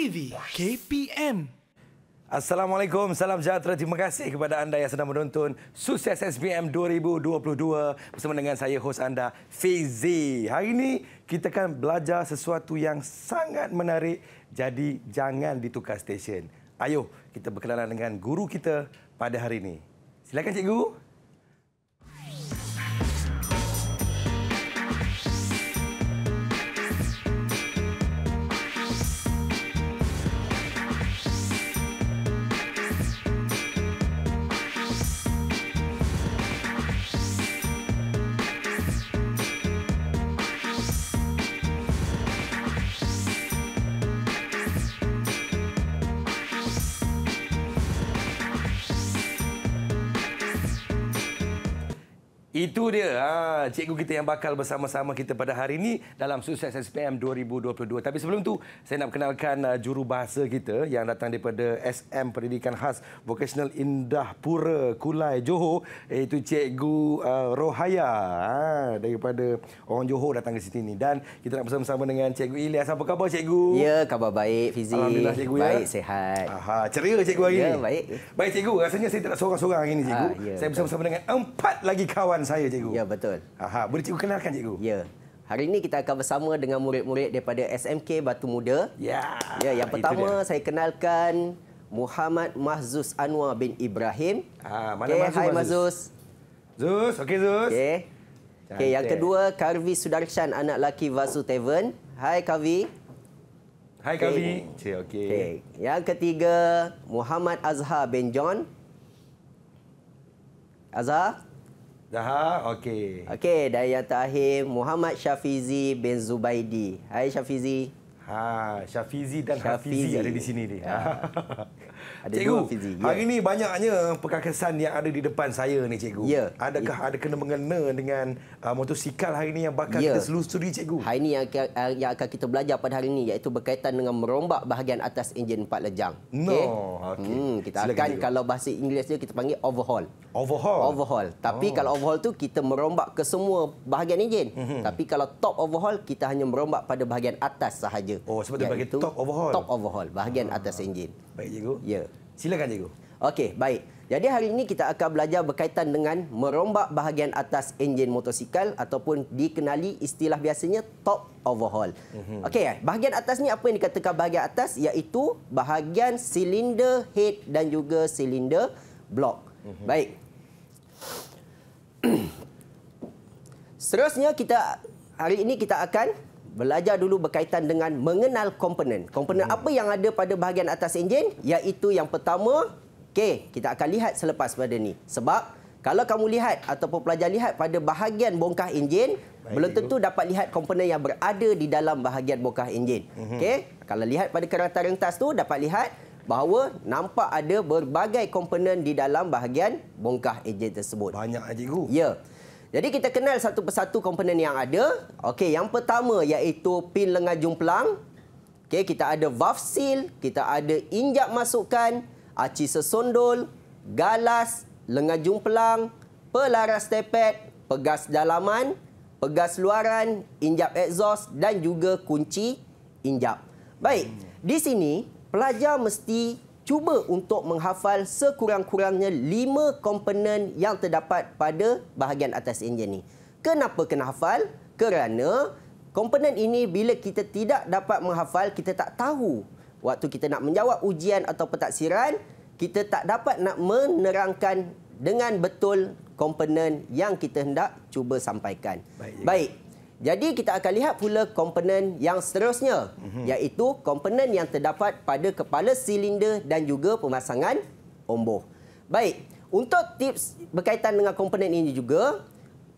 TV KPM. Assalamualaikum, salam sejahtera. Terima kasih kepada anda yang sedang menonton Sukses SPM 2022 bersama dengan saya hos anda Fizi. Hari ini kita akan belajar sesuatu yang sangat menarik. Jadi jangan ditukar stesen. Ayuh kita berkenalan dengan guru kita pada hari ini. Silakan cikgu. Itu dia ha, cikgu kita yang bakal bersama-sama kita pada hari ini dalam sukses SPM 2022. Tapi sebelum tu saya nak kenalkan uh, ah, juru bahasa kita yang datang daripada SM Pendidikan Khas Vocational Indah Pura Kulai Johor iaitu cikgu uh, Rohaya ha, daripada orang Johor datang ke sini Dan kita nak bersama-sama dengan cikgu Ilyas. Apa khabar cikgu? Ya, khabar baik Fizi. Alhamdulillah cikgu baik, ya. Baik, sihat. Aha, ceria cikgu hari ya, ini. Ya, baik. Baik cikgu, rasanya saya tak seorang-seorang hari ini cikgu. Ha, ya, saya bersama-sama dengan empat lagi kawan saya saya, cikgu. Ya, betul. Aha, boleh cikgu kenalkan, cikgu? Ya. Hari ini kita akan bersama dengan murid-murid daripada SMK Batu Muda. Ya. ya yang pertama, saya kenalkan Muhammad Mahzus Anwar bin Ibrahim. Ha, mana okay, Mahzus? Hai, Mahzus. Zus, okey, Zus. Okey. Okay, yang kedua, Karvi Sudarshan, anak laki Vasu Tavern. Hai, Karvi. Hai, okay. Karvi. Okey, okey. Okay. Yang ketiga, Muhammad Azhar bin John. Azhar? Dah, okey. Okey, dan yang terakhir Muhammad Syafizi bin Zubaidi. Hai Syafizi. Ha, Syafizi dan Syafizi. Hafizi ada di sini ni. Ya. Ada cikgu, dua fizik. Ya. Hari ini banyaknya perkakasan yang ada di depan saya ni cikgu. Yeah. Adakah ya. ada kena mengena dengan uh, motosikal hari ini yang bakal ya. kita selusuri cikgu? Hari ini yang, uh, yang akan kita belajar pada hari ini iaitu berkaitan dengan merombak bahagian atas enjin empat lejang. No. Okay. Okay. Hmm, kita Silakan akan cikgu. kalau bahasa Inggeris dia kita panggil overhaul. Overhaul. Overhaul. Tapi oh. kalau overhaul tu kita merombak ke semua bahagian enjin. Mm -hmm. Tapi kalau top overhaul kita hanya merombak pada bahagian atas sahaja. Oh, sebab dia bagi top overhaul. Top overhaul bahagian ah. atas enjin. Baik cikgu. Ya. Yeah. Silakan cikgu. Okey, baik. Jadi hari ini kita akan belajar berkaitan dengan merombak bahagian atas enjin motosikal ataupun dikenali istilah biasanya top overhaul. Mm-hmm. Okey, eh, bahagian atas ni apa yang dikatakan bahagian atas iaitu bahagian silinder head dan juga silinder block. Mm-hmm. Baik. Seterusnya kita hari ini kita akan belajar dulu berkaitan dengan mengenal komponen. Komponen hmm. apa yang ada pada bahagian atas enjin? Iaitu yang pertama, okay, kita akan lihat selepas pada ini. Sebab kalau kamu lihat ataupun pelajar lihat pada bahagian bongkah enjin, Baik belum tentu itu. dapat lihat komponen yang berada di dalam bahagian bongkah enjin. Hmm. Okay? Kalau lihat pada kereta rentas tu dapat lihat bahawa nampak ada berbagai komponen di dalam bahagian bongkah enjin tersebut. Banyak, Encik Ya. Yeah. Jadi kita kenal satu persatu komponen yang ada. Okey, yang pertama iaitu pin lengan jumplang. Okey, kita ada valve seal, kita ada injak masukan, aci sesondol, galas, lengan jumplang, pelaras tepet, pegas dalaman, pegas luaran, injap exhaust dan juga kunci injap. Baik, di sini pelajar mesti cuba untuk menghafal sekurang-kurangnya lima komponen yang terdapat pada bahagian atas enjin ini. Kenapa kena hafal? Kerana komponen ini bila kita tidak dapat menghafal, kita tak tahu waktu kita nak menjawab ujian atau petaksiran, kita tak dapat nak menerangkan dengan betul komponen yang kita hendak cuba sampaikan. Baik. Baik. Jadi kita akan lihat pula komponen yang seterusnya mm-hmm. iaitu komponen yang terdapat pada kepala silinder dan juga pemasangan omboh. Baik, untuk tips berkaitan dengan komponen ini juga,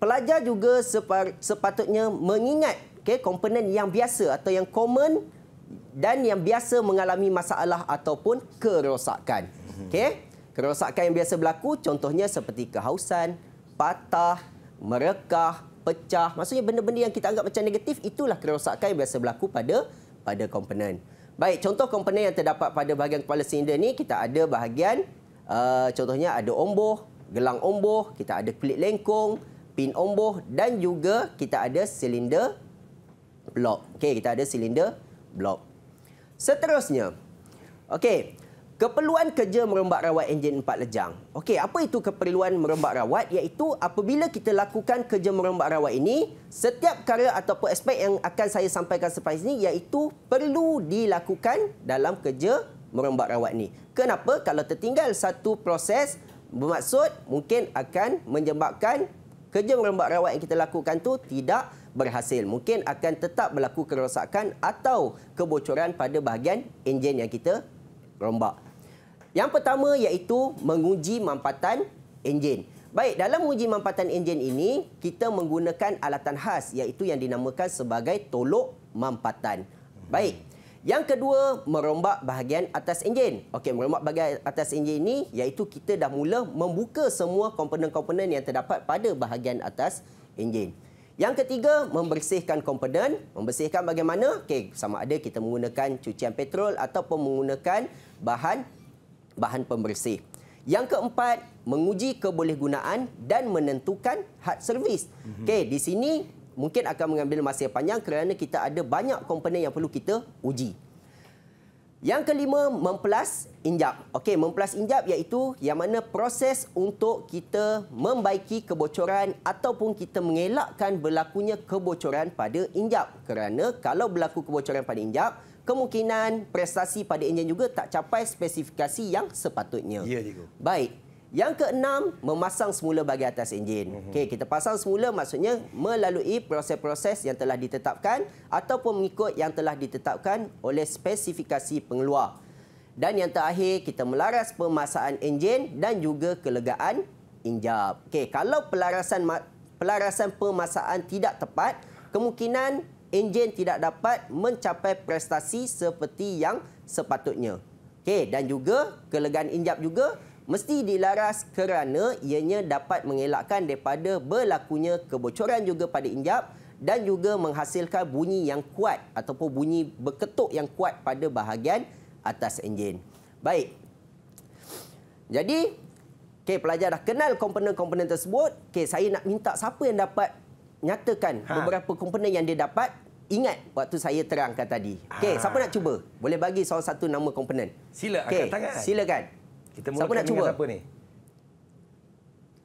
pelajar juga sepatutnya mengingat okay, komponen yang biasa atau yang common dan yang biasa mengalami masalah ataupun kerosakan. Mhm. Okey, kerosakan yang biasa berlaku contohnya seperti kehausan, patah, merekah pecah. Maksudnya benda-benda yang kita anggap macam negatif itulah kerosakan yang biasa berlaku pada pada komponen. Baik, contoh komponen yang terdapat pada bahagian kepala silinder ni kita ada bahagian uh, contohnya ada omboh, gelang omboh, kita ada klit lengkung, pin omboh dan juga kita ada silinder blok. Okey, kita ada silinder blok. Seterusnya. Okey, Keperluan kerja merombak rawat enjin empat lejang. Okey, apa itu keperluan merombak rawat? Iaitu apabila kita lakukan kerja merombak rawat ini, setiap karya atau aspek yang akan saya sampaikan sampai sini iaitu perlu dilakukan dalam kerja merombak rawat ini. Kenapa? Kalau tertinggal satu proses, bermaksud mungkin akan menyebabkan kerja merombak rawat yang kita lakukan tu tidak berhasil. Mungkin akan tetap berlaku kerosakan atau kebocoran pada bahagian enjin yang kita rombak. Yang pertama iaitu menguji mampatan enjin. Baik, dalam menguji mampatan enjin ini, kita menggunakan alatan khas iaitu yang dinamakan sebagai tolok mampatan. Baik. Yang kedua, merombak bahagian atas enjin. Okey, merombak bahagian atas enjin ini iaitu kita dah mula membuka semua komponen-komponen yang terdapat pada bahagian atas enjin. Yang ketiga, membersihkan komponen. Membersihkan bagaimana? Okey, sama ada kita menggunakan cucian petrol ataupun menggunakan bahan bahan pembersih. Yang keempat, menguji kebolehgunaan dan menentukan had servis. Mhm. Okey, di sini mungkin akan mengambil masa yang panjang kerana kita ada banyak komponen yang perlu kita uji. Yang kelima, memplas injap. Okey, memplas injap iaitu yang mana proses untuk kita membaiki kebocoran ataupun kita mengelakkan berlakunya kebocoran pada injap. Kerana kalau berlaku kebocoran pada injap, kemungkinan prestasi pada enjin juga tak capai spesifikasi yang sepatutnya. Ya, cikgu. Baik. Yang keenam, memasang semula bahagian atas enjin. Mhm. Okay, kita pasang semula maksudnya melalui proses-proses yang telah ditetapkan ataupun mengikut yang telah ditetapkan oleh spesifikasi pengeluar. Dan yang terakhir, kita melaras pemasangan enjin dan juga kelegaan injap. Okay, kalau pelarasan pelarasan pemasangan tidak tepat, kemungkinan enjin tidak dapat mencapai prestasi seperti yang sepatutnya. Okay, dan juga kelegaan injap juga mesti dilaras kerana ianya dapat mengelakkan daripada berlakunya kebocoran juga pada injap dan juga menghasilkan bunyi yang kuat ataupun bunyi berketuk yang kuat pada bahagian atas enjin. Baik. Jadi, okay, pelajar dah kenal komponen-komponen tersebut. Okay, saya nak minta siapa yang dapat nyatakan ha. beberapa komponen yang dia dapat. Ingat waktu saya terangkan tadi. Okay, ha. Siapa nak cuba? Boleh bagi salah satu nama komponen. Sila, okay. angkat tangan. Silakan. Kita mulakan siapa nak cuba? siapa ni?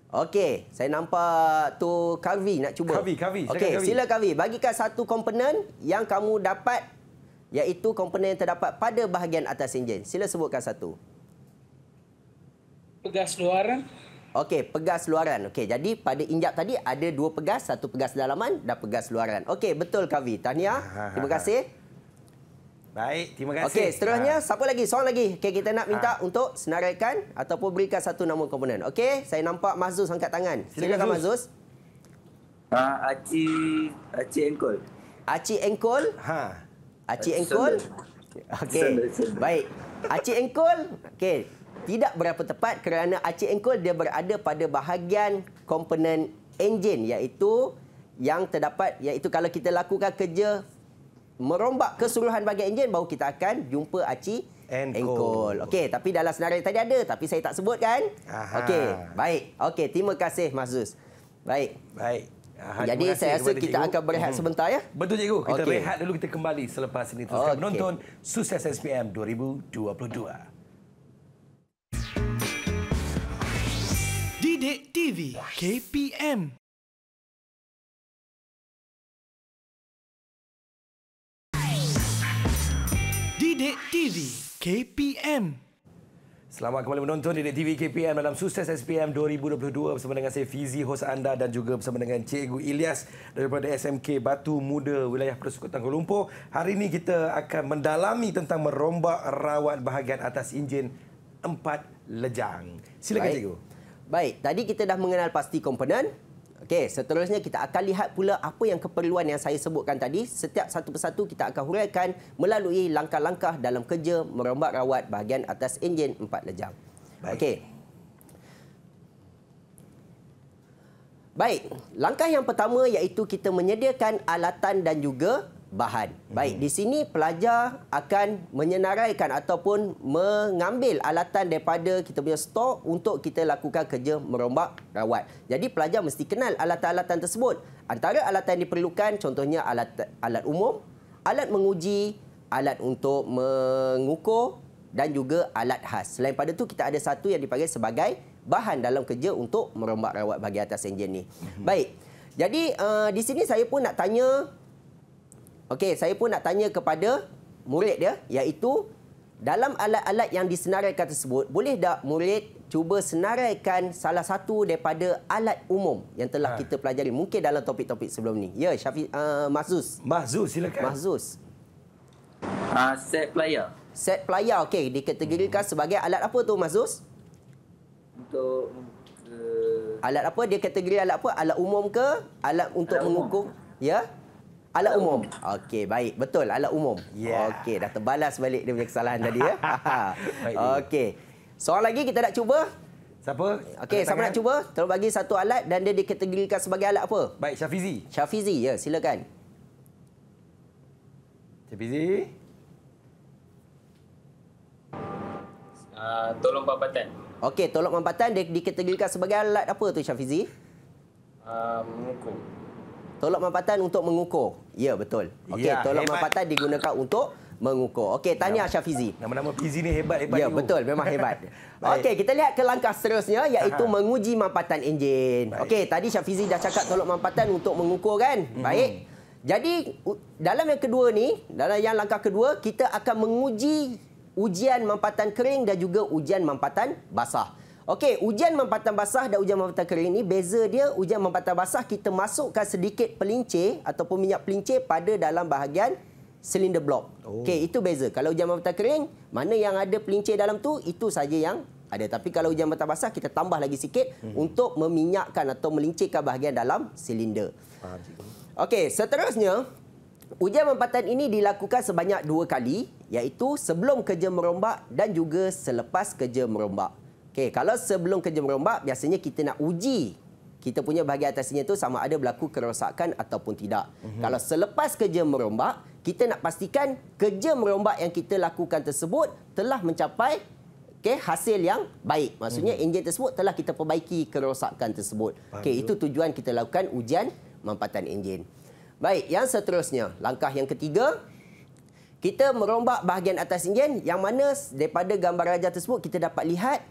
Okey, saya nampak tu Kavi nak cuba. Kavi, Kavi. Okey, sila Kavi. Bagikan satu komponen yang kamu dapat iaitu komponen yang terdapat pada bahagian atas enjin. Sila sebutkan satu. Pegas luaran. Okey, pegas luaran. Okey, jadi pada injap tadi ada dua pegas, satu pegas dalaman dan pegas luaran. Okey, betul Kavi. Tahniah. Terima kasih. Baik, terima kasih. Okey, seterusnya ha. siapa lagi? Seorang lagi. Okey, kita nak minta ha. untuk senaraikan ataupun berikan satu nama komponen. Okey, saya nampak Mazuz angkat tangan. Silakan Mazus. Ha, ah, Aci Aci Engkol. Aci Engkol? Ha. Aci Engkol. Okey. Baik. Aci Engkol. Okey. Tidak berapa tepat kerana Aci Engkol dia berada pada bahagian komponen enjin iaitu yang terdapat iaitu kalau kita lakukan kerja merombak keseluruhan bahagian enjin baru kita akan jumpa aci Engkol. Okey, tapi dalam senarai tadi ada tapi saya tak sebut kan? Okey, baik. Okey, terima kasih Mas Zus. Baik. Baik. Aha, Jadi saya rasa kita cikgu. akan berehat hmm. sebentar ya. Betul cikgu. Kita okay. rehat dulu kita kembali selepas ini teruskan okay. menonton Sukses SPM 2022. Didik TV KPM Didik TV KPM Selamat kembali menonton Didik TV KPM dalam Sukses SPM 2022 bersama dengan saya Fizi, hos anda dan juga bersama dengan Cikgu Ilyas daripada SMK Batu Muda Wilayah Persekutuan Kuala Lumpur. Hari ini kita akan mendalami tentang merombak rawat bahagian atas enjin empat lejang. Silakan Baik. Cikgu. Baik, tadi kita dah mengenal pasti komponen, Okey, seterusnya kita akan lihat pula apa yang keperluan yang saya sebutkan tadi. Setiap satu persatu kita akan huraikan melalui langkah-langkah dalam kerja merombak rawat bahagian atas enjin empat lejang. Okey. Baik, langkah yang pertama iaitu kita menyediakan alatan dan juga bahan. Mhm. Baik, di sini pelajar akan menyenaraikan ataupun mengambil alatan daripada kita punya stok untuk kita lakukan kerja merombak rawat. Jadi pelajar mesti kenal alatan-alatan tersebut. Antara alatan yang diperlukan contohnya alat alat umum, alat menguji, alat untuk mengukur dan juga alat khas. Selain pada tu kita ada satu yang dipanggil sebagai bahan dalam kerja untuk merombak rawat bagi atas enjin ni. Mhm. Baik. Jadi uh, di sini saya pun nak tanya Okey, saya pun nak tanya kepada murid dia iaitu dalam alat-alat yang disenaraikan tersebut, boleh tak murid cuba senaraikan salah satu daripada alat umum yang telah ha. kita pelajari mungkin dalam topik-topik sebelum ni. Ya, Syafiq uh, Mahzus. Mahzus silakan. Mahzus. Uh, ah, set player. Set player. Okey, dikategorikan hmm. sebagai alat apa tu Mahzus? Untuk uh... alat apa? Dia kategori alat apa? Alat umum ke alat untuk alat mengukur? Umum. Ya. Alat umum. Okey, baik. Betul, alat umum. Yeah. Okey, dah terbalas balik dia punya kesalahan tadi ya. Okey. Soalan lagi kita nak cuba. Siapa? Okey, siapa nak cuba? Tolong bagi satu alat dan dia dikategorikan sebagai alat apa? Baik, Syafizi. Syafizi, ya. Silakan. Syafizi. Uh, tolong pampatan. Okey, tolong pampatan dia dikategorikan sebagai alat apa tu Syafizi? Uh, mengukur. Tolak mampatan untuk mengukur. Ya, betul. Okey, ya, tolong mampatan digunakan untuk mengukur. Okey, tanya Syafizi. Nama-nama Fizi ni hebat-hebat. Ya, you. betul. Memang hebat. Okey, kita lihat ke langkah seterusnya iaitu Aha. menguji mampatan enjin. Okey, tadi Syafizi dah cakap tolong mampatan untuk mengukur kan? Mm -hmm. Baik. Jadi, dalam yang kedua ni, dalam yang langkah kedua, kita akan menguji ujian mampatan kering dan juga ujian mampatan basah. Okey, ujian mempatah basah dan ujian mempatah kering ini beza dia. Ujian mempatah basah kita masukkan sedikit pelincir ataupun minyak pelincir pada dalam bahagian silinder blok. Oh. Okey, itu beza. Kalau ujian mempatah kering, mana yang ada pelincir dalam tu itu saja yang ada. Tapi kalau ujian mempatah basah kita tambah lagi sikit hmm. untuk meminyakkan atau melincirkan bahagian dalam silinder. Okey, seterusnya ujian mempatan ini dilakukan sebanyak dua kali iaitu sebelum kerja merombak dan juga selepas kerja merombak. Okay, kalau sebelum kerja merombak, biasanya kita nak uji kita punya bahagian atasnya itu sama ada berlaku kerosakan ataupun tidak. Mm -hmm. Kalau selepas kerja merombak, kita nak pastikan kerja merombak yang kita lakukan tersebut telah mencapai okay, hasil yang baik. Maksudnya mm -hmm. enjin tersebut telah kita perbaiki kerosakan tersebut. Okay, itu tujuan kita lakukan ujian mampatan enjin. Baik, yang seterusnya, langkah yang ketiga, kita merombak bahagian atas enjin yang mana daripada gambar rajah tersebut kita dapat lihat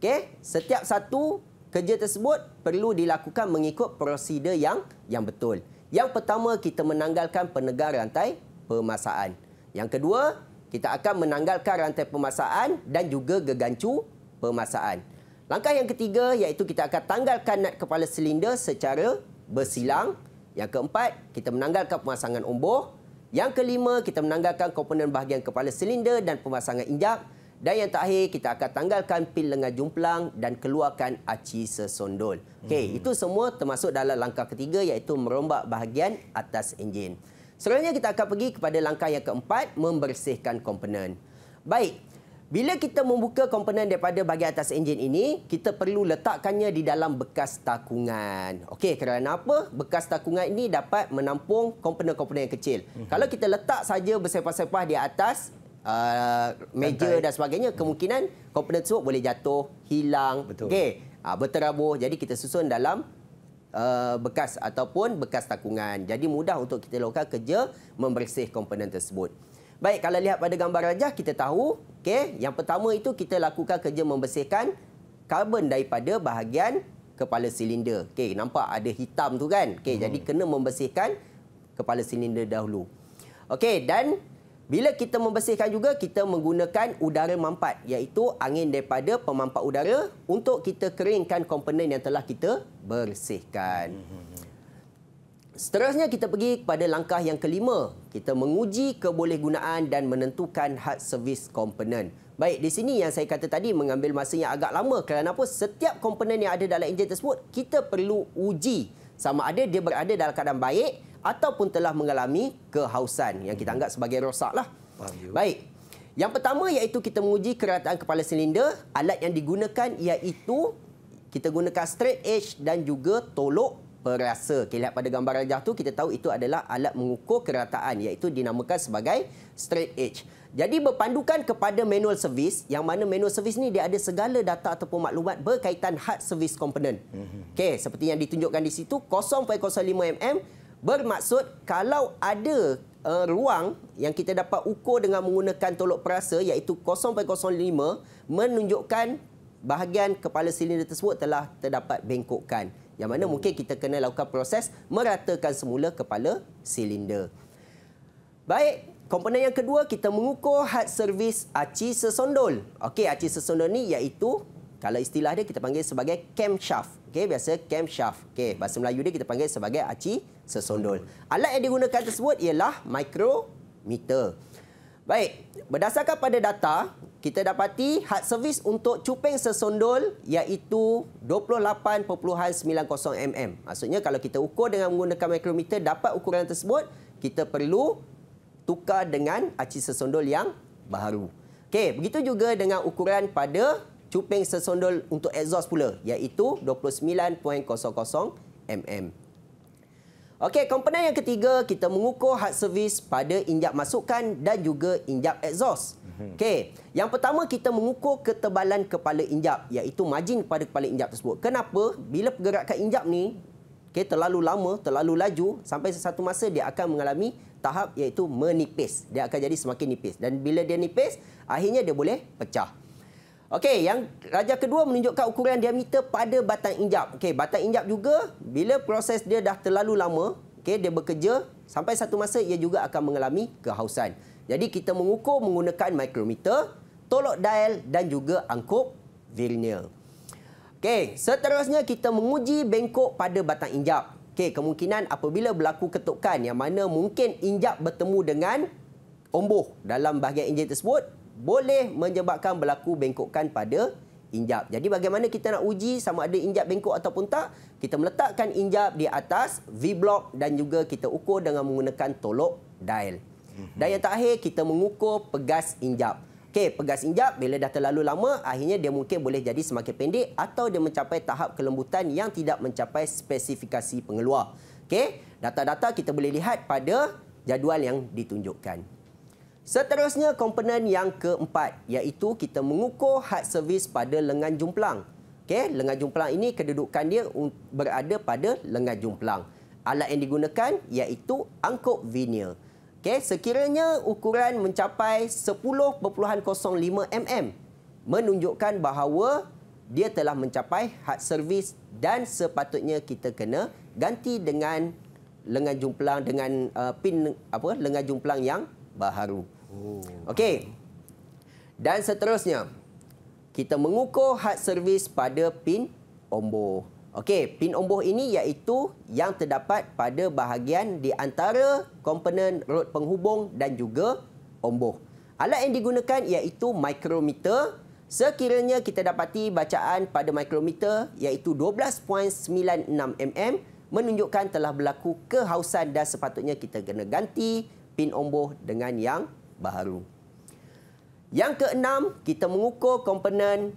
Okey, setiap satu kerja tersebut perlu dilakukan mengikut prosedur yang yang betul. Yang pertama kita menanggalkan penegar rantai pemasaan. Yang kedua, kita akan menanggalkan rantai pemasaan dan juga gegancu pemasaan. Langkah yang ketiga iaitu kita akan tanggalkan nat kepala silinder secara bersilang. Yang keempat, kita menanggalkan pemasangan umbur. Yang kelima, kita menanggalkan komponen bahagian kepala silinder dan pemasangan injak. Dan yang terakhir, kita akan tanggalkan pil lengan jumplang dan keluarkan aci sesondol. Okey, hmm. itu semua termasuk dalam langkah ketiga iaitu merombak bahagian atas enjin. Selanjutnya kita akan pergi kepada langkah yang keempat, membersihkan komponen. Baik, bila kita membuka komponen daripada bahagian atas enjin ini, kita perlu letakkannya di dalam bekas takungan. Okey, kerana apa? Bekas takungan ini dapat menampung komponen-komponen yang kecil. Hmm. Kalau kita letak saja bersepah-sepah di atas uh, meja Lantai. dan sebagainya kemungkinan komponen tersebut boleh jatuh hilang okey uh, ah, berterabur jadi kita susun dalam uh, bekas ataupun bekas takungan jadi mudah untuk kita lakukan kerja membersih komponen tersebut baik kalau lihat pada gambar rajah kita tahu okey yang pertama itu kita lakukan kerja membersihkan karbon daripada bahagian kepala silinder okey nampak ada hitam tu kan okey hmm. jadi kena membersihkan kepala silinder dahulu Okey dan bila kita membersihkan juga, kita menggunakan udara mampat iaitu angin daripada pemampat udara untuk kita keringkan komponen yang telah kita bersihkan. Seterusnya, kita pergi kepada langkah yang kelima. Kita menguji kebolehgunaan dan menentukan hard service komponen. Baik, di sini yang saya kata tadi mengambil masa yang agak lama kerana apa? setiap komponen yang ada dalam enjin tersebut, kita perlu uji sama ada dia berada dalam keadaan baik ataupun telah mengalami kehausan yang kita anggap sebagai rosaklah. Baik. Yang pertama iaitu kita menguji kerataan kepala silinder, alat yang digunakan iaitu kita gunakan straight edge dan juga tolok perasa. Kita lihat pada gambar rajah tu kita tahu itu adalah alat mengukur kerataan iaitu dinamakan sebagai straight edge. Jadi berpandukan kepada manual servis yang mana manual servis ni dia ada segala data ataupun maklumat berkaitan hard service component. Mhm. Okey, seperti yang ditunjukkan di situ 0.05 mm Bermaksud kalau ada uh, ruang yang kita dapat ukur dengan menggunakan tolok perasa iaitu 0.05 menunjukkan bahagian kepala silinder tersebut telah terdapat bengkokkan. Yang mana hmm. mungkin kita kena lakukan proses meratakan semula kepala silinder. Baik, komponen yang kedua kita mengukur had servis aci sesondol. Okey, aci sesondol ni iaitu kalau istilah dia kita panggil sebagai camshaft okey biasa camshaft okey bahasa Melayu dia kita panggil sebagai aci sesondol alat yang digunakan tersebut ialah mikrometer baik berdasarkan pada data kita dapati had servis untuk cuping sesondol iaitu 28.90 mm maksudnya kalau kita ukur dengan menggunakan mikrometer dapat ukuran tersebut kita perlu tukar dengan aci sesondol yang baru okey begitu juga dengan ukuran pada cuping sesondol untuk exhaust pula iaitu 29.00 mm. Okey, komponen yang ketiga kita mengukur hard service pada injap masukan dan juga injap exhaust. Mhm. Okey, yang pertama kita mengukur ketebalan kepala injap iaitu margin pada kepala injap tersebut. Kenapa? Bila pergerakan injap ni okey, terlalu lama, terlalu laju sampai sesuatu masa dia akan mengalami tahap iaitu menipis. Dia akan jadi semakin nipis dan bila dia nipis akhirnya dia boleh pecah. Okey, yang raja kedua menunjukkan ukuran diameter pada batang injap. Okey, batang injap juga bila proses dia dah terlalu lama, okey, dia bekerja sampai satu masa ia juga akan mengalami kehausan. Jadi kita mengukur menggunakan mikrometer, tolok dial dan juga angkup vernier. Okey, seterusnya kita menguji bengkok pada batang injap. Okey, kemungkinan apabila berlaku ketukan yang mana mungkin injap bertemu dengan omboh dalam bahagian injap tersebut, boleh menyebabkan berlaku bengkokkan pada injap. Jadi bagaimana kita nak uji sama ada injap bengkok ataupun tak? Kita meletakkan injap di atas V-block dan juga kita ukur dengan menggunakan tolok dial. Mhm. Dan yang terakhir, kita mengukur pegas injap. Okey, pegas injap bila dah terlalu lama, akhirnya dia mungkin boleh jadi semakin pendek atau dia mencapai tahap kelembutan yang tidak mencapai spesifikasi pengeluar. Okey, data-data kita boleh lihat pada jadual yang ditunjukkan. Seterusnya komponen yang keempat iaitu kita mengukur hard service pada lengan jumplang. Okay, lengan jumplang ini kedudukan dia berada pada lengan jumplang. Alat yang digunakan iaitu angkup vinil. Okay, sekiranya ukuran mencapai 10.05 mm menunjukkan bahawa dia telah mencapai hard service dan sepatutnya kita kena ganti dengan lengan jumplang dengan uh, pin apa lengan jumplang yang baharu. Oh. Okey. Dan seterusnya, kita mengukur had servis pada pin omboh. Okey, pin omboh ini iaitu yang terdapat pada bahagian di antara komponen rod penghubung dan juga omboh. Alat yang digunakan iaitu mikrometer. Sekiranya kita dapati bacaan pada mikrometer iaitu 12.96 mm menunjukkan telah berlaku kehausan dan sepatutnya kita kena ganti pin omboh dengan yang baru. Yang keenam, kita mengukur komponen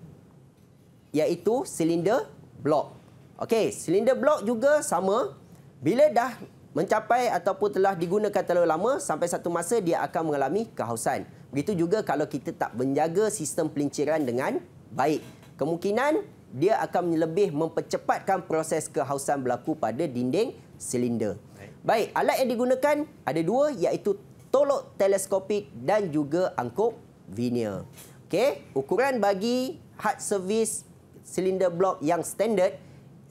iaitu silinder blok. Okey, silinder blok juga sama. Bila dah mencapai ataupun telah digunakan terlalu lama, sampai satu masa dia akan mengalami kehausan. Begitu juga kalau kita tak menjaga sistem pelinciran dengan baik. Kemungkinan dia akan lebih mempercepatkan proses kehausan berlaku pada dinding silinder. Baik, alat yang digunakan ada dua iaitu tolok teleskopik dan juga angkup veneer. Okey, ukuran bagi hard service silinder blok yang standard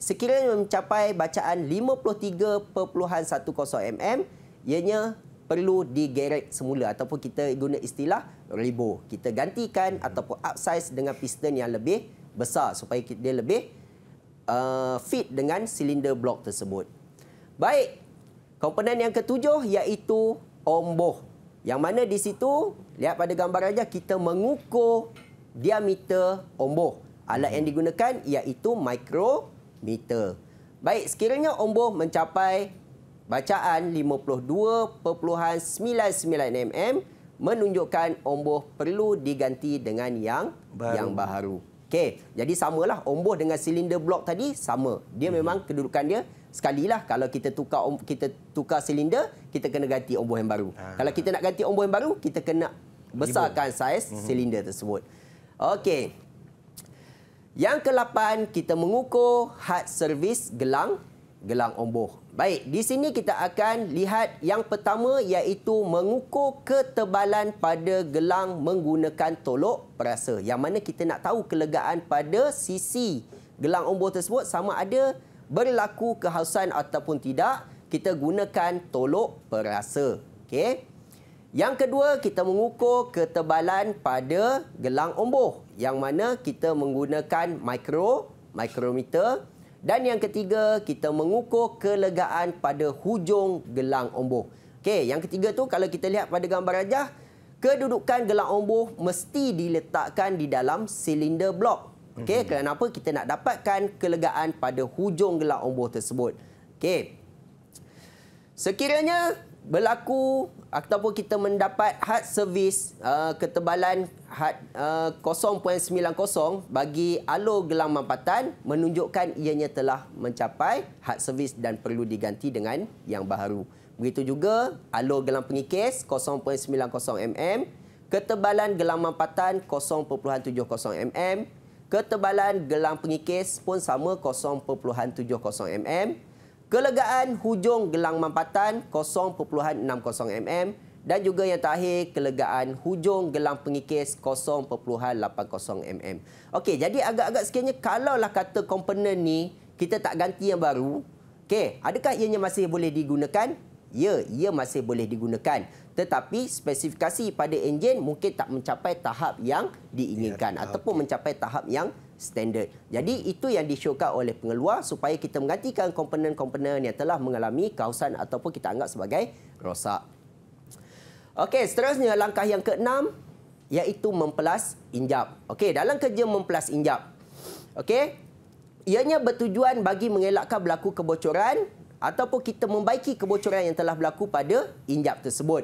sekiranya mencapai bacaan 53.10 mm, ianya perlu digeret semula ataupun kita guna istilah ribo. Kita gantikan ataupun upsize dengan piston yang lebih besar supaya dia lebih uh, fit dengan silinder blok tersebut. Baik, komponen yang ketujuh iaitu omboh. Yang mana di situ, lihat pada gambar saja kita mengukur diameter omboh. Alat yang digunakan iaitu mikrometer. Baik, sekiranya omboh mencapai bacaan 52.99 mm, menunjukkan omboh perlu diganti dengan yang baru. yang baharu. Okey, jadi samalah omboh dengan silinder blok tadi sama. Dia hmm. memang kedudukan dia sekali lah kalau kita tukar kita tukar silinder kita kena ganti ombo yang baru. Ha. Kalau kita nak ganti ombo yang baru kita kena besarkan saiz mm silinder tersebut. Okey. Yang ke-8 kita mengukur had servis gelang gelang omboh. Baik, di sini kita akan lihat yang pertama iaitu mengukur ketebalan pada gelang menggunakan tolok perasa. Yang mana kita nak tahu kelegaan pada sisi gelang omboh tersebut sama ada berlaku kehausan ataupun tidak, kita gunakan tolok perasa. Okey. Yang kedua, kita mengukur ketebalan pada gelang omboh yang mana kita menggunakan mikro, mikrometer. Dan yang ketiga, kita mengukur kelegaan pada hujung gelang omboh. Okey, yang ketiga tu kalau kita lihat pada gambar rajah, kedudukan gelang omboh mesti diletakkan di dalam silinder blok. Okey, mm -hmm. kenapa kita nak dapatkan kelegaan pada hujung gelang ombo tersebut? Okey. Sekiranya berlaku ataupun kita mendapat hard servis uh, ketebalan hard uh, 0.90 bagi alur gelang mampatan menunjukkan ianya telah mencapai hard servis dan perlu diganti dengan yang baru. Begitu juga alur gelang pengikis 0.90 mm, ketebalan gelang mampatan 0.70 mm, Ketebalan gelang pengikis pun sama 0.70 mm. Kelegaan hujung gelang mampatan 0.60 mm. Dan juga yang terakhir, kelegaan hujung gelang pengikis 0.80 mm. Okey, jadi agak-agak sekiranya lah kata komponen ni kita tak ganti yang baru, okay, adakah ianya masih boleh digunakan? ya, ia masih boleh digunakan. Tetapi spesifikasi pada enjin mungkin tak mencapai tahap yang diinginkan ya, ataupun okay. mencapai tahap yang standard. Jadi itu yang disyorkan oleh pengeluar supaya kita menggantikan komponen-komponen yang telah mengalami kausan ataupun kita anggap sebagai rosak. Okey, seterusnya langkah yang keenam iaitu mempelas injap. Okey, dalam kerja mempelas injap. Okey. Ianya bertujuan bagi mengelakkan berlaku kebocoran ataupun kita membaiki kebocoran yang telah berlaku pada injap tersebut.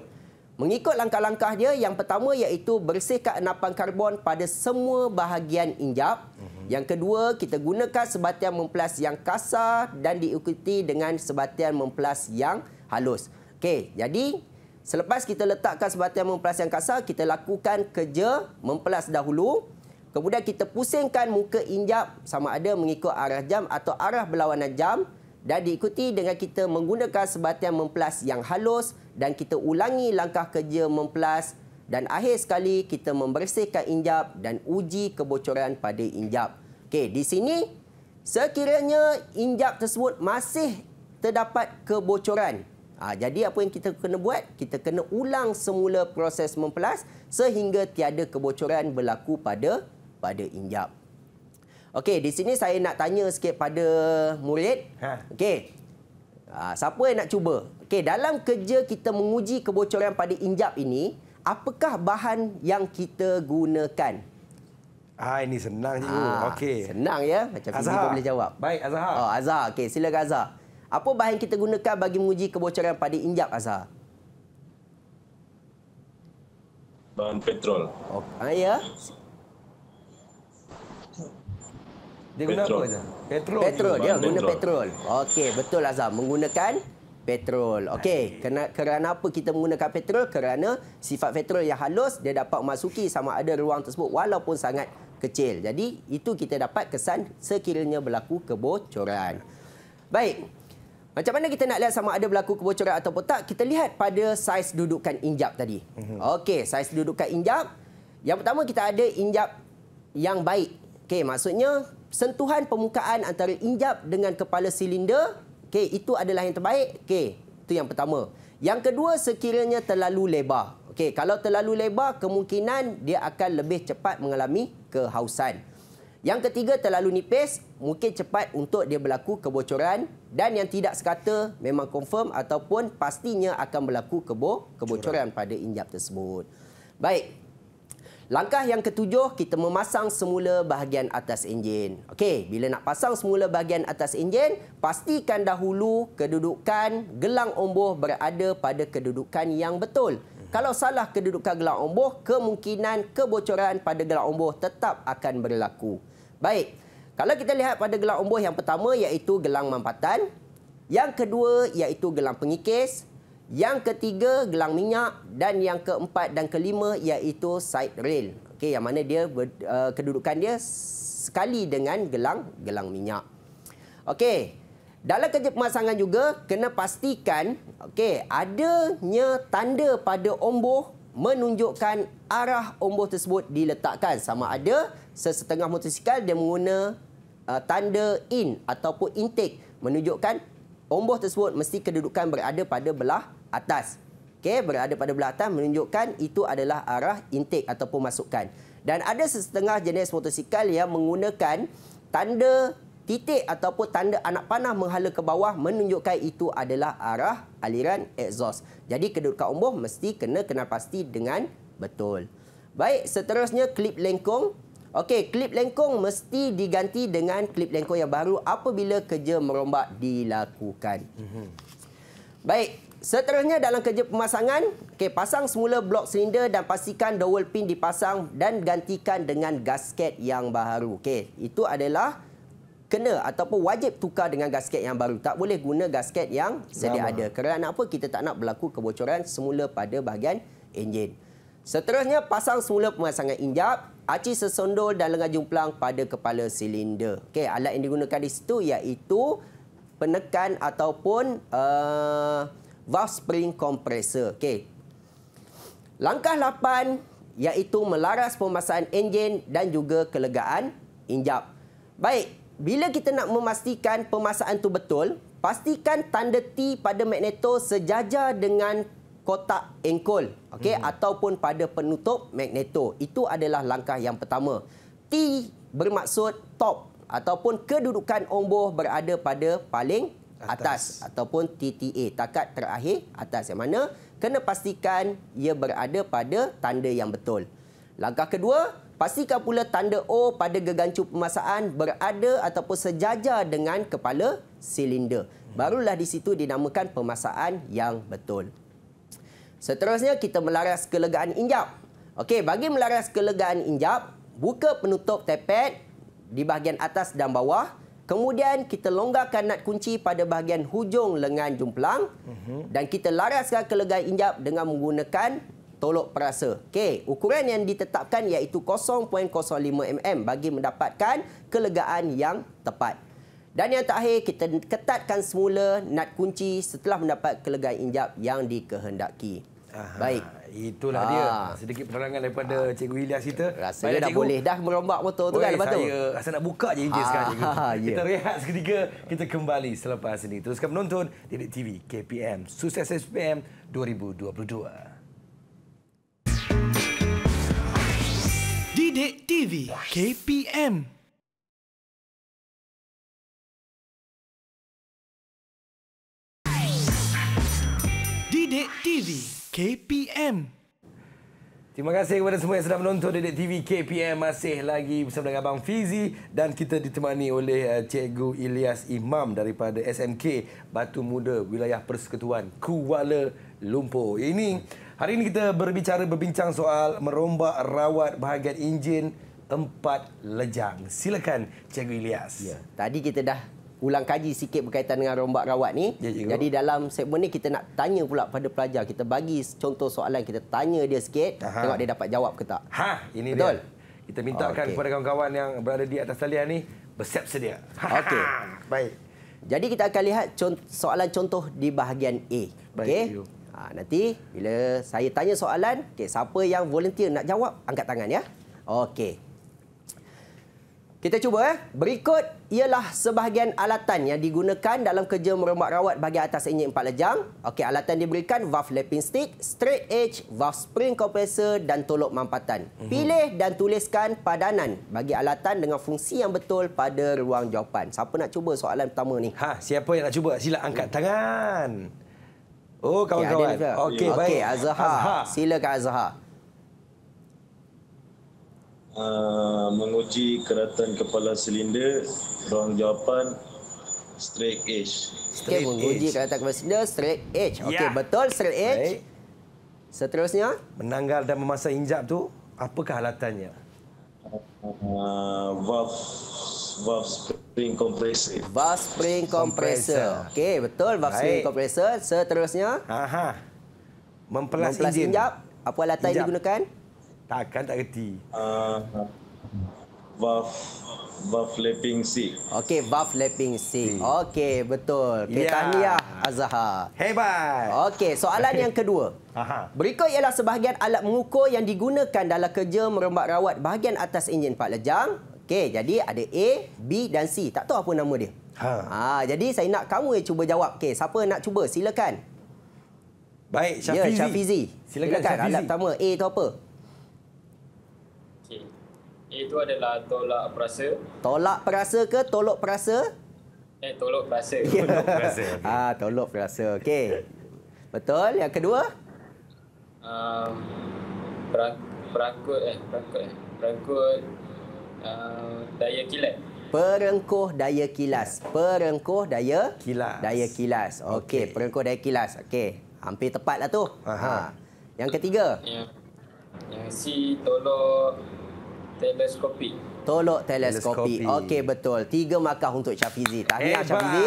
Mengikut langkah-langkah dia, yang pertama iaitu bersihkan enapan karbon pada semua bahagian injap. Mhm. Yang kedua, kita gunakan sebatian memplas yang kasar dan diikuti dengan sebatian memplas yang halus. Okey, jadi selepas kita letakkan sebatian memplas yang kasar, kita lakukan kerja memplas dahulu. Kemudian kita pusingkan muka injap sama ada mengikut arah jam atau arah berlawanan jam dan diikuti dengan kita menggunakan sebatian memplas yang halus dan kita ulangi langkah kerja memplas dan akhir sekali kita membersihkan injap dan uji kebocoran pada injap. Okey, di sini sekiranya injap tersebut masih terdapat kebocoran. Ha, jadi apa yang kita kena buat? Kita kena ulang semula proses memplas sehingga tiada kebocoran berlaku pada pada injap. Okey, di sini saya nak tanya sikit pada murid, ha. Okey. Ha, siapa yang nak cuba? Okey, dalam kerja kita menguji kebocoran pada injap ini, apakah bahan yang kita gunakan? Ah, ini senang je. Ha, Okey. Senang ya. Macam Azhar. Fizi pun boleh jawab. Baik, Azhar. Oh, Azhar. Okey, sila Azhar. Apa bahan kita gunakan bagi menguji kebocoran pada injap, Azhar? Bahan petrol. Oh, ah, ya. Dia guna petrol. apa Azam? Petrol. Petrol. Dia, dia guna petrol. Okey, betul Azam. Menggunakan petrol. Okey, kerana, kerana apa kita menggunakan petrol? Kerana sifat petrol yang halus, dia dapat masuki sama ada ruang tersebut walaupun sangat kecil. Jadi, itu kita dapat kesan sekiranya berlaku kebocoran. Baik. Macam mana kita nak lihat sama ada berlaku kebocoran atau tak? Kita lihat pada saiz dudukan injap tadi. Mhm. Okey, saiz dudukan injap. Yang pertama kita ada injap yang baik. Okey, maksudnya sentuhan permukaan antara injap dengan kepala silinder, okey, itu adalah yang terbaik. Okey, itu yang pertama. Yang kedua, sekiranya terlalu lebar. Okey, kalau terlalu lebar, kemungkinan dia akan lebih cepat mengalami kehausan. Yang ketiga, terlalu nipis, mungkin cepat untuk dia berlaku kebocoran. Dan yang tidak sekata, memang confirm ataupun pastinya akan berlaku kebo kebocoran Curan. pada injap tersebut. Baik, Langkah yang ketujuh, kita memasang semula bahagian atas enjin. Okey, bila nak pasang semula bahagian atas enjin, pastikan dahulu kedudukan gelang omboh berada pada kedudukan yang betul. Kalau salah kedudukan gelang omboh, kemungkinan kebocoran pada gelang omboh tetap akan berlaku. Baik, kalau kita lihat pada gelang omboh yang pertama iaitu gelang mampatan, yang kedua iaitu gelang pengikis, yang ketiga, gelang minyak. Dan yang keempat dan kelima iaitu side rail. Okey, yang mana dia ber, uh, kedudukan dia sekali dengan gelang gelang minyak. Okey, dalam kerja pemasangan juga, kena pastikan okay, adanya tanda pada omboh menunjukkan arah omboh tersebut diletakkan. Sama ada sesetengah motosikal dia menggunakan uh, eh, tanda in ataupun intake menunjukkan omboh tersebut mesti kedudukan berada pada belah atas. Okey, berada pada belah atas menunjukkan itu adalah arah intake ataupun masukan. Dan ada setengah jenis motosikal yang menggunakan tanda titik ataupun tanda anak panah menghala ke bawah menunjukkan itu adalah arah aliran exhaust. Jadi kedudukan umbuh mesti kena kenal pasti dengan betul. Baik, seterusnya klip lengkung. Okey, klip lengkung mesti diganti dengan klip lengkung yang baru apabila kerja merombak dilakukan. Mhm. Baik, Seterusnya dalam kerja pemasangan, okay, pasang semula blok silinder dan pastikan dowel pin dipasang dan gantikan dengan gasket yang baru. Okay, itu adalah kena ataupun wajib tukar dengan gasket yang baru. Tak boleh guna gasket yang sedia ada. Kerana apa? Kita tak nak berlaku kebocoran semula pada bahagian enjin. Seterusnya, pasang semula pemasangan injap, aci sesondol dan lengah jumplang pada kepala silinder. Okay, alat yang digunakan di situ iaitu penekan ataupun... Uh, valve spring compressor. Okay. Langkah 8 iaitu melaras pemasangan enjin dan juga kelegaan injap. Baik, bila kita nak memastikan pemasangan tu betul, pastikan tanda T pada magneto sejajar dengan kotak engkol, Okay. hmm. ataupun pada penutup magneto. Itu adalah langkah yang pertama. T bermaksud top ataupun kedudukan omboh berada pada paling atas. ataupun TTA, takat terakhir atas yang mana kena pastikan ia berada pada tanda yang betul. Langkah kedua, pastikan pula tanda O pada gegancu pemasaan berada ataupun sejajar dengan kepala silinder. Barulah di situ dinamakan pemasaan yang betul. Seterusnya, kita melaras kelegaan injap. Okey, bagi melaras kelegaan injap, buka penutup tepet di bahagian atas dan bawah Kemudian kita longgarkan nat kunci pada bahagian hujung lengan jumplang uh mhm. -huh. dan kita laraskan kelegaan injap dengan menggunakan tolok perasa. Okey, ukuran yang ditetapkan iaitu 0.05 mm bagi mendapatkan kelegaan yang tepat. Dan yang terakhir, kita ketatkan semula nat kunci setelah mendapat kelegaan injap yang dikehendaki. Aha, baik. Itulah Aa. dia. Ah. Sedikit penerangan daripada Aa. Ah. Cikgu Ilyas kita. Rasa dia dah boleh dah merombak motor tu kan lepas tu. Saya rasa nak buka je injil ah, sekarang. Cikgu. Yeah. Ya. Kita rehat seketika. Kita kembali selepas ini. Teruskan menonton Didik TV KPM. Sukses SPM 2022. Didik TV KPM Didik TV KPM. Terima kasih kepada semua yang sedang menonton Dedek TV KPM masih lagi bersama dengan Abang Fizi dan kita ditemani oleh eh, Cikgu Ilyas Imam daripada SMK Batu Muda Wilayah Persekutuan Kuala Lumpur. Ini hari ini kita berbicara berbincang soal merombak rawat bahagian enjin tempat lejang. Silakan Cikgu Ilyas. Ya. Tadi kita dah ulang kaji sikit berkaitan dengan rombak rawat ni. Ya, ya, Jadi dalam segmen ni kita nak tanya pula pada pelajar. Kita bagi contoh soalan, kita tanya dia sikit, Aha. tengok dia dapat jawab ke tak. Ha, ini Betul? dia. Kita mintakan okay. kepada kawan-kawan yang berada di atas talian ni bersiap sedia. Ha, ha. Okey. Baik. Jadi kita akan lihat soalan contoh di bahagian A. Okey. Ha, nanti bila saya tanya soalan, okay, siapa yang volunteer nak jawab, angkat tangan ya. Okey. Kita cuba. Eh? Berikut ialah sebahagian alatan yang digunakan dalam kerja merombak rawat bagi atas injek empat lejang. Okey, alatan diberikan valve lapping stick, straight edge, valve spring compressor dan tolok mampatan. Mhm. Pilih dan tuliskan padanan bagi alatan dengan fungsi yang betul pada ruang jawapan. Siapa nak cuba soalan pertama ni? Ha, siapa yang nak cuba? Sila angkat hmm. tangan. Oh, kawan-kawan. Okey, okay, baik. Okey, Azhar. Silakan Azhar. Ah, menguji keratan kepala silinder ruang jawapan straight edge. Straight okay, menguji edge. keratan kepala silinder straight edge. Okey, ya. betul straight edge. Baik. Seterusnya, menanggal dan memasang injap tu apakah alatannya? Uh, ah, valve valve spring compressor. Valve spring compressor. compressor. Okey, betul valve Baik. spring compressor. Seterusnya, aha. Memperlas injap. Apa alat yang digunakan? Takkan tak kerti. Uh, buff. Buff Lapping Sea. Okey, Buff Lapping Sea. Hmm. Okey, betul. Okay, yeah. Ya. Tahniah Azhar. Hebat. Okey, soalan yang kedua. Berikut ialah sebahagian alat mengukur yang digunakan dalam kerja merombak rawat bahagian atas enjin Pak Lejang. Okey, jadi ada A, B dan C. Tak tahu apa nama dia. Ha. ha jadi saya nak kamu yang cuba jawab. Okey, siapa nak cuba? Silakan. Baik, ya, Syafizi. Ya, Syafizi. Silakan, Silakan. Syafizi. Alat pertama, A itu apa? Itu adalah tolak perasa. Tolak perasa ke tolok perasa? Eh, tolok perasa. Tolok perasa. Ah, tolok perasa. Okey. Betul. Yang kedua? Um, ehm, perangkut eh, perangkut eh. Perangkut Uh, ehm, daya kilat. Perengkuh daya kilas. Perengkuh daya kilas. Daya kilas. Okey, okay. perengkuh daya kilas. Okey. Hampir tepatlah tu. Aha. Ha. Yang ketiga. Ya. Yang si tolong teleskopi. Tolok teleskopi. teleskopi. Okey betul. Tiga markah untuk Syafizi. Tahniah Syafizi.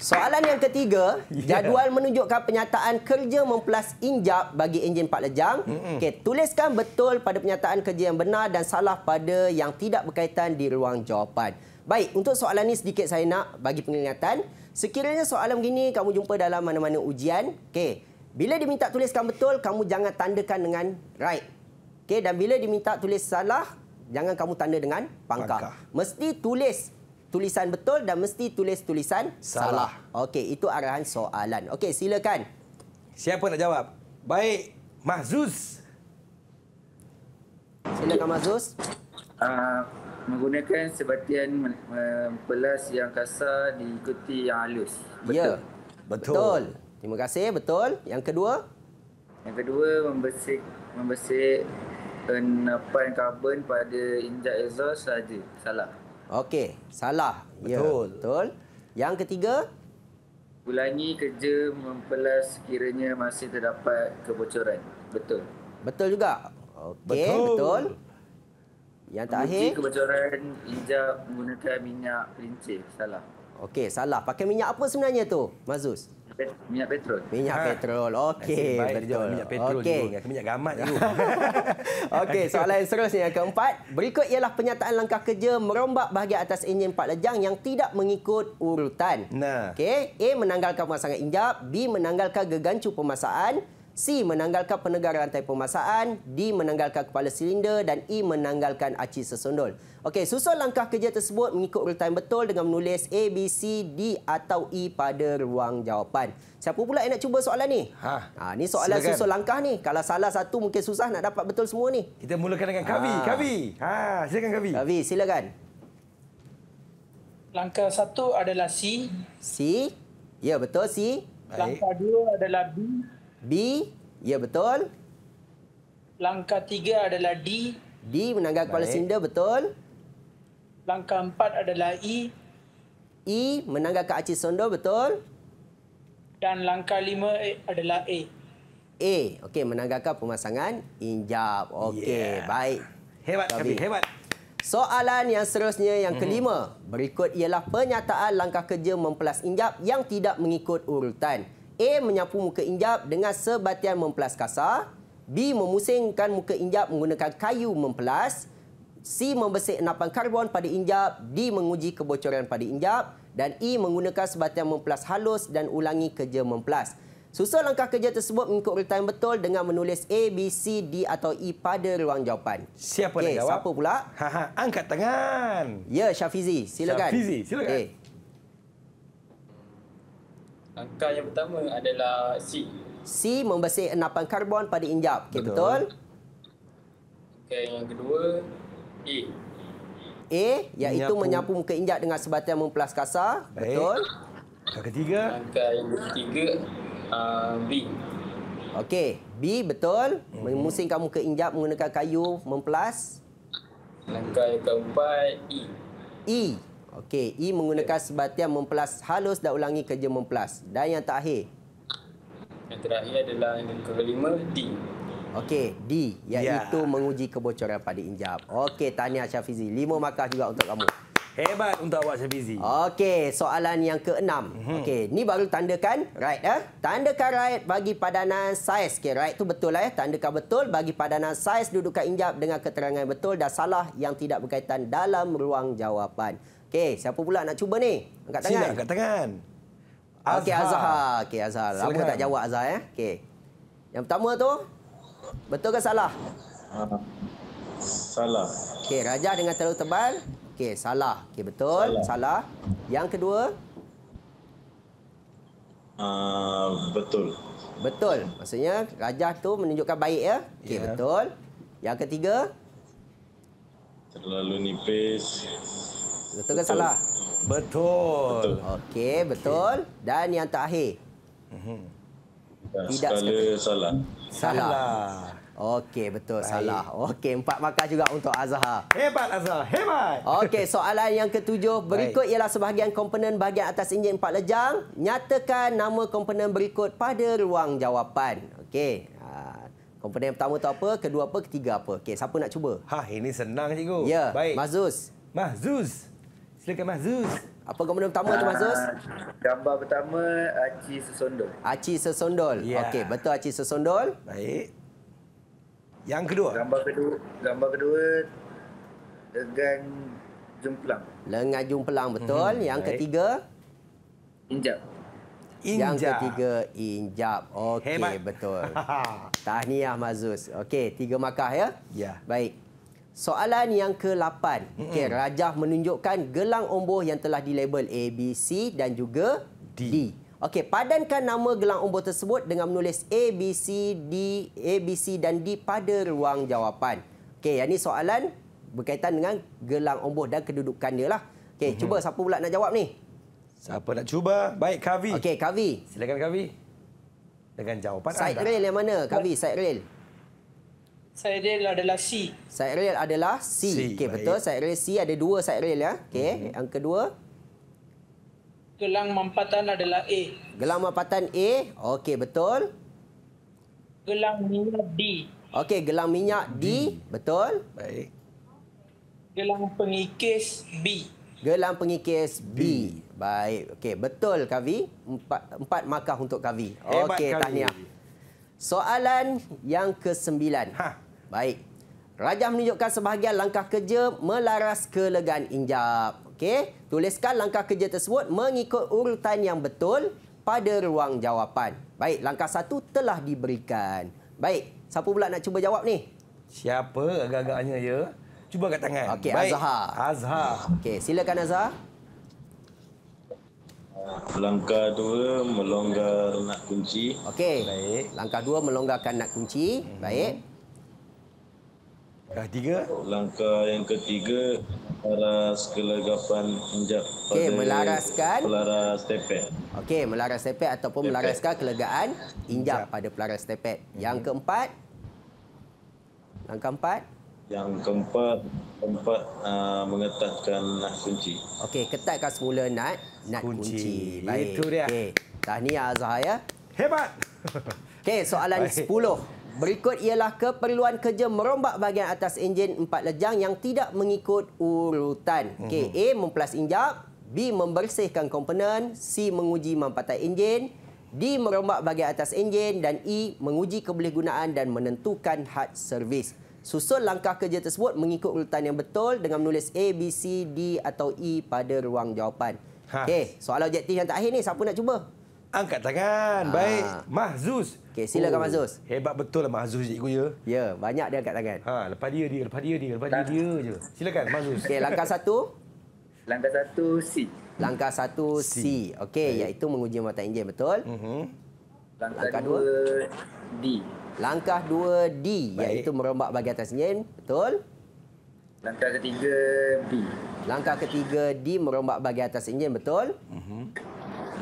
Soalan yang ketiga, yeah. jadual menunjukkan pernyataan kerja mempelas injap bagi enjin Pak Lejang. Mm -mm. Okey, tuliskan betul pada pernyataan kerja yang benar dan salah pada yang tidak berkaitan di ruang jawapan. Baik, untuk soalan ini sedikit saya nak bagi pengingatan. Sekiranya soalan begini kamu jumpa dalam mana-mana ujian, okey. Bila diminta tuliskan betul, kamu jangan tandakan dengan right. Okay, dan bila diminta tulis salah jangan kamu tanda dengan pangkah. pangkah. Mesti tulis tulisan betul dan mesti tulis tulisan salah. salah. Okey itu arahan soalan. Okey silakan. Siapa nak jawab? Baik Mahzuz. Silakan Mahzuz. uh ah, menggunakan sebatian belas yang kasar diikuti yang halus. Ya, betul. Ya. Betul. betul. Terima kasih, betul. Yang kedua? Yang kedua membersih membersih penapaian karbon pada injak exhaust saja. Salah. Okey, salah. Ya, betul. Ya, betul. Yang ketiga? Ulangi kerja mempelas kiranya masih terdapat kebocoran. Betul. Betul juga. Okey, betul. betul. Yang terakhir? Menguji kebocoran injak menggunakan minyak pelincir. Salah. Okey, salah. Pakai minyak apa sebenarnya tu, Mazuz? minyak petrol. Minyak ha. petrol. Okey, betul. Minyak petrol okay. juga. Minyak gamat dulu. Okey, soalan yang seterusnya yang keempat. Berikut ialah pernyataan langkah kerja merombak bahagian atas enjin empat lejang yang tidak mengikut urutan. Nah. Okey, A menanggalkan pemasangan injap, B menanggalkan gegancu pemasangan, C menanggalkan penegar rantai pemasaan, D menanggalkan kepala silinder dan E menanggalkan aci sesondol. Okey, susun langkah kerja tersebut mengikut urutan betul dengan menulis A B C D atau E pada ruang jawapan. Siapa pula yang nak cuba soalan ni? Ha. Ha, ni soalan Silakan. susun langkah ni. Kalau salah satu mungkin susah nak dapat betul semua ni. Kita mulakan dengan Kavi. Ha. Kavi. Ha, silakan Kavi. Kavi, silakan. Langkah satu adalah C. C. Ya, betul C. Langkah dua adalah B. B. Ya betul. Langkah tiga adalah D. D menanggap Kuala Sinda betul. Langkah empat adalah E. E menanggap ke Aceh Sondor betul. Dan langkah lima eh, adalah A. A. Okey, menanggalkan pemasangan injap. Okey, yeah. baik. Hebat, Kabi. Hebat. Soalan yang seterusnya, yang mhm. kelima. Berikut ialah penyataan langkah kerja mempelas injap yang tidak mengikut urutan. A. Menyapu muka injap dengan sebatian mempelas kasar. B. Memusingkan muka injap menggunakan kayu mempelas. C. Membesik enapan karbon pada injap. D. Menguji kebocoran pada injap. Dan E. Menggunakan sebatian mempelas halus dan ulangi kerja mempelas. Susul langkah kerja tersebut mengikut real time betul dengan menulis A, B, C, D atau E pada ruang jawapan. Siapa okay, nak jawab? Siapa pula? Ha, ha, angkat tangan. Ya, Syafizi. Silakan. Syafizi, silakan. Okay. Angka yang pertama adalah C. C membasik enapan karbon pada injap. Okey, betul. Okay, yang kedua E. A iaitu menyapu. menyapu muka injak dengan sebatian mempelas kasar. Baik. Betul. Yang ketiga. Angka yang ketiga uh, B. Okey, B betul. Hmm. kamu muka injak menggunakan kayu mempelas. Langkah yang keempat E. E. Okey, i e menggunakan yeah. sebatian memplas halus dan ulangi kerja memplas. Dan yang terakhir? Yang terakhir adalah yang kelima, D. Okey, D. Iaitu yeah. menguji kebocoran pada injap. Okey, tahniah Syafizi. Lima markah juga untuk kamu. Hebat untuk awak Syafizi. Okey, soalan yang keenam. Mm -hmm. Okey, ni baru tandakan right eh. Tandakan right bagi padanan saiz. Okey, right tu betul lah eh. Tandakan betul bagi padanan saiz dudukan injap dengan keterangan betul dan salah yang tidak berkaitan dalam ruang jawapan. Okey, siapa pula nak cuba ni? Angkat tangan. Sila angkat tangan. Azhar. Okey, Azhar. Okay, Azhar. Silakan. Lama tak jawab Azhar, ya? Eh? Okey. Yang pertama tu, betul ke salah? Salah. Okey, Raja dengan terlalu tebal. Okey, salah. Okey, betul. Salah. salah. Yang kedua? Uh, betul. Betul. Maksudnya, Raja tu menunjukkan baik, ya? Okey, yeah. betul. Yang ketiga? Terlalu nipis. Betul, betul. salah? Betul. Okey, betul. Okay. Dan yang terakhir? Mhm. Tidak sekali, sekali salah. Salah. salah. Okey, betul. Baik. Salah. Okey, empat markah juga untuk Azhar. Hebat, Azhar. Hebat. Okey, soalan yang ketujuh. Berikut Baik. ialah sebahagian komponen bahagian atas enjin empat lejang. Nyatakan nama komponen berikut pada ruang jawapan. Okey. Ha, komponen yang pertama tu apa? Kedua apa? Ketiga apa? Okey, siapa nak cuba? Hah, ini senang, cikgu. Ya. Baik. Mahzuz. Mahzuz. Silakan Mas Zeus. Apa gambar pertama tu Mas ah, Gambar pertama Aci Sesondol. Aci Sesondol. Yeah. Okey, betul Aci Sesondol. Baik. Yang kedua. Gambar kedua, gambar kedua dengan jumplang. Lengan jumplang mhm. betul. Hmm, Yang baik. ketiga? Injap. Injap. Yang ketiga injap. Okey, betul. Tahniah Mazus. Okey, tiga markah ya. Ya. Yeah. Baik. Soalan yang ke-8. Okey, rajah menunjukkan gelang omboh yang telah dilabel A, B, C dan juga D. D. Okey, padankan nama gelang ombuh tersebut dengan menulis A, B, C, D, A, B, C dan D pada ruang jawapan. Okey, yang ini soalan berkaitan dengan gelang ombuh dan kedudukannya lah. Okey, mm-hmm. cuba siapa pula nak jawab ni? Siapa nak cuba? Baik, Kavi. Okey, Kavi. Silakan Kavi. Dengan jawapan side anda. Side rail yang mana, Kavi? Side rail. Side rail adalah C. Side rail adalah C. C okey betul. Side rail C ada dua side rail ya. Okey. Hmm. Yang kedua Gelang mampatan adalah A. Gelang mampatan A. Okey betul. Gelang minyak D. Okey, gelang minyak D. D, betul? Baik. Gelang pengikis B. Gelang pengikis B. B. Baik. Okey, betul Kavi. Empat, empat markah untuk Kavi. Okey, tahniah. Soalan yang ke-9. Ha. Baik. Rajah menunjukkan sebahagian langkah kerja melaras kelegaan injap. Okey, tuliskan langkah kerja tersebut mengikut urutan yang betul pada ruang jawapan. Baik, langkah satu telah diberikan. Baik, siapa pula nak cuba jawab ni? Siapa agak-agaknya ya? Cuba kat tangan. Okey, Azhar. Azhar. Okey, silakan Azhar. Langkah dua melonggar nak kunci. Okey. Baik. Langkah dua melonggarkan nak kunci. Hmm. Baik. Mm -hmm. Dah tiga. Langkah yang ketiga laras kelegapan injak pada okay, melaraskan pelaras tepek. Okey, melaras tepek ataupun tepet. melaraskan kelegaan injak tepet. pada pelaras tepek. Mhm. Yang keempat Langkah empat. yang keempat keempat uh, mengetatkan nas kunci. Okey, ketatkan semula nat nat kunci. kunci. Baik. Itu dia. Okey. Tahniah Azhar ya. Hebat. Okey, soalan sepuluh. Berikut ialah keperluan kerja merombak bahagian atas enjin empat lejang yang tidak mengikut urutan. Okay, mm -hmm. A memplas injap, B membersihkan komponen, C menguji mampatan enjin, D merombak bahagian atas enjin dan E menguji kebolehgunaan dan menentukan had servis. Susun langkah kerja tersebut mengikut urutan yang betul dengan menulis A, B, C, D atau E pada ruang jawapan. Okay, ha. soalan objektif yang terakhir ni siapa nak cuba? Angkat tangan. Aa. Ah. Baik. Mahzuz. Okey, silakan oh. mahzuz. Hebat betul lah Mahzuz, cikgu ya. Ya, banyak dia angkat tangan. Ha, lepas dia dia, lepas dia dia, lepas dia dia je. Silakan Mahzus. Okey, langkah satu. Langkah satu C. Langkah satu C. C. Okey, okay. iaitu menguji mata enjin, betul? Uh-huh. Langkah, langkah dua, dua D. Langkah dua D Baik. iaitu merombak bagi atas enjin, betul? Langkah ketiga B. Langkah ketiga D merombak bagi atas enjin, betul? Mhm. Uh-huh.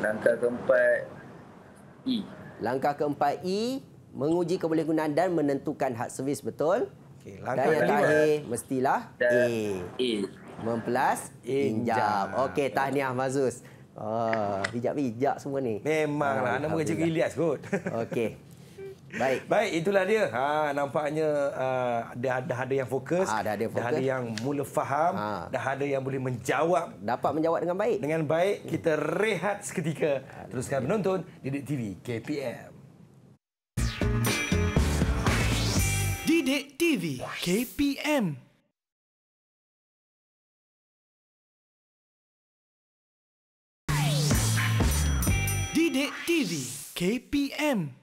Langkah keempat E. Langkah keempat E menguji kebolehgunaan dan menentukan hak servis betul. Okey, langkah dan yang terakhir mestilah A. A. E. Mempelas injap. Okey, tahniah Mazus. Ah, oh, hijab hijab semua ni. Memanglah anak muka cikgu Ilyas kot. Okey. Baik. Baik, itulah dia. Ha, nampaknya uh, dah, dah ada yang fokus. Ha, dah ada fokus. Dah ada yang mula faham. Ha. Dah ada yang boleh menjawab. Dapat menjawab dengan baik. Dengan baik. Kita rehat seketika. Teruskan menonton Didik TV KPM. Didik TV KPM. Didik TV KPM.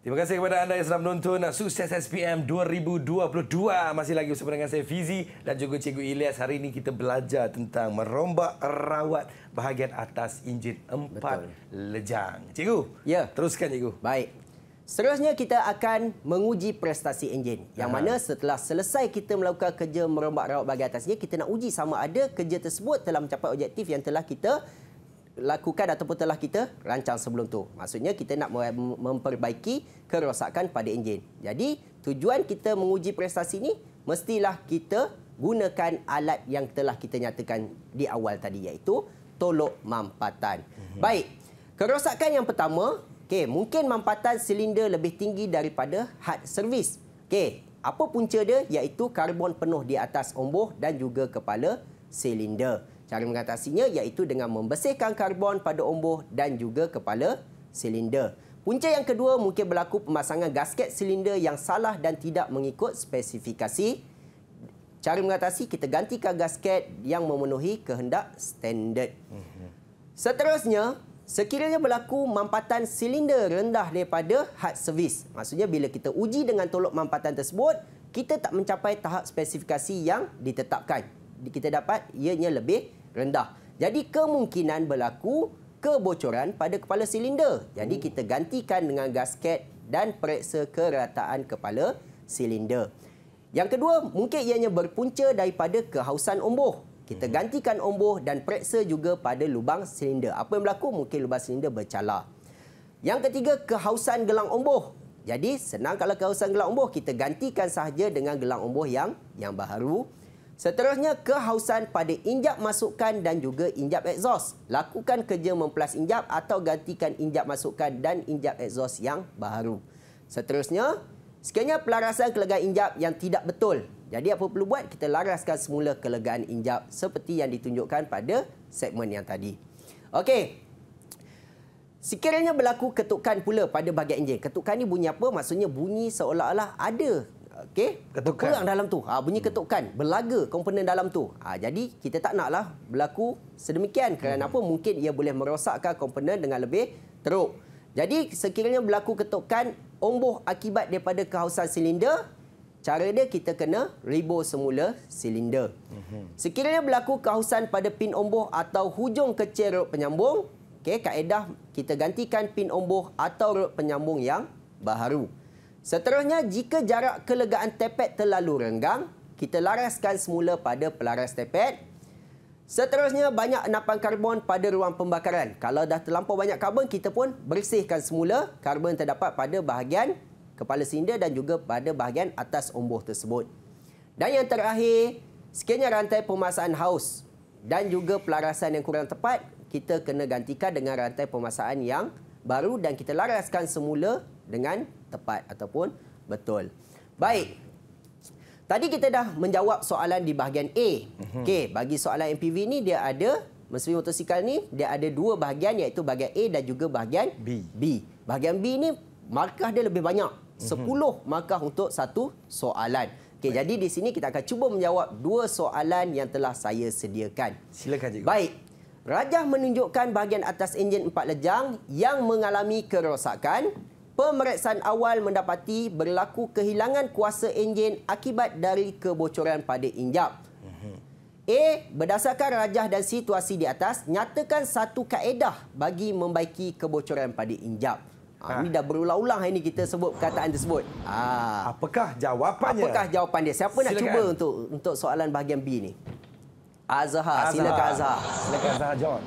Terima kasih kepada anda yang sedang menonton Sukses SPM 2022. Masih lagi bersama dengan saya Fizi dan juga Cikgu Ilyas. Hari ini kita belajar tentang merombak rawat bahagian atas enjin empat lejang. Cikgu, ya. teruskan Cikgu. Baik. Seterusnya kita akan menguji prestasi enjin. Yang ha. mana setelah selesai kita melakukan kerja merombak rawat bahagian atasnya, kita nak uji sama ada kerja tersebut telah mencapai objektif yang telah kita lakukan ataupun telah kita rancang sebelum tu. Maksudnya kita nak memperbaiki kerosakan pada enjin. Jadi tujuan kita menguji prestasi ini mestilah kita gunakan alat yang telah kita nyatakan di awal tadi iaitu tolok mampatan. Mhm. Baik. Kerosakan yang pertama, okey, mungkin mampatan silinder lebih tinggi daripada had servis. Okey, apa punca dia iaitu karbon penuh di atas omboh dan juga kepala silinder. Cara mengatasinya iaitu dengan membersihkan karbon pada omboh dan juga kepala silinder. Punca yang kedua mungkin berlaku pemasangan gasket silinder yang salah dan tidak mengikut spesifikasi. Cara mengatasi kita gantikan gasket yang memenuhi kehendak standard. Seterusnya, sekiranya berlaku mampatan silinder rendah daripada had servis. Maksudnya bila kita uji dengan tolok mampatan tersebut, kita tak mencapai tahap spesifikasi yang ditetapkan. Kita dapat ianya lebih rendah. Jadi kemungkinan berlaku kebocoran pada kepala silinder. Jadi hmm. kita gantikan dengan gasket dan periksa kerataan kepala silinder. Yang kedua, mungkin ianya berpunca daripada kehausan omboh. Kita hmm. gantikan omboh dan periksa juga pada lubang silinder. Apa yang berlaku? Mungkin lubang silinder bercalar. Yang ketiga, kehausan gelang omboh. Jadi, senang kalau kehausan gelang omboh, kita gantikan sahaja dengan gelang omboh yang yang baru. Seterusnya, kehausan pada injap masukan dan juga injap exhaust. Lakukan kerja memplas injap atau gantikan injap masukan dan injap exhaust yang baru. Seterusnya, sekiranya pelarasan kelegaan injap yang tidak betul. Jadi apa perlu buat? Kita laraskan semula kelegaan injap seperti yang ditunjukkan pada segmen yang tadi. Okey. Sekiranya berlaku ketukan pula pada bahagian enjin. Ketukan ini bunyi apa? Maksudnya bunyi seolah-olah ada okey ketukan Berkurang dalam tu ha bunyi ketukan belaga komponen dalam tu ha jadi kita tak naklah berlaku sedemikian kerana hmm. apa mungkin ia boleh merosakkan komponen dengan lebih teruk jadi sekiranya berlaku ketukan omboh akibat daripada kehausan silinder cara dia kita kena rebo semula silinder mhm. sekiranya berlaku kehausan pada pin omboh atau hujung kecil rod penyambung okay? kaedah kita gantikan pin omboh atau rod penyambung yang baharu. Seterusnya, jika jarak kelegaan tepet terlalu renggang, kita laraskan semula pada pelaras tepet. Seterusnya, banyak enapan karbon pada ruang pembakaran. Kalau dah terlampau banyak karbon, kita pun bersihkan semula karbon terdapat pada bahagian kepala silinder dan juga pada bahagian atas omboh tersebut. Dan yang terakhir, sekiranya rantai pemasaan haus dan juga pelarasan yang kurang tepat, kita kena gantikan dengan rantai pemasaan yang baru dan kita laraskan semula dengan tepat ataupun betul. Baik. Tadi kita dah menjawab soalan di bahagian A. Mhm. Okey, bagi soalan MPV ni dia ada mesin motosikal ni dia ada dua bahagian iaitu bahagian A dan juga bahagian B. B. Bahagian B ni markah dia lebih banyak. 10 mhm. markah untuk satu soalan. Okey, jadi di sini kita akan cuba menjawab dua soalan yang telah saya sediakan. Silakan cikgu. Baik, Rajah menunjukkan bahagian atas enjin empat lejang yang mengalami kerosakan. Pemeriksaan awal mendapati berlaku kehilangan kuasa enjin akibat dari kebocoran pada injap. A. Berdasarkan rajah dan situasi di atas, nyatakan satu kaedah bagi membaiki kebocoran pada injap. Ha, ah. ini dah berulang-ulang hari ini kita sebut perkataan tersebut. Ha. Apakah jawapannya? Apakah jawapan dia? Siapa Silakan. nak cuba untuk untuk soalan bahagian B ini? Azhar. Azhar. Silakan Azhar. Silakan Azhar John.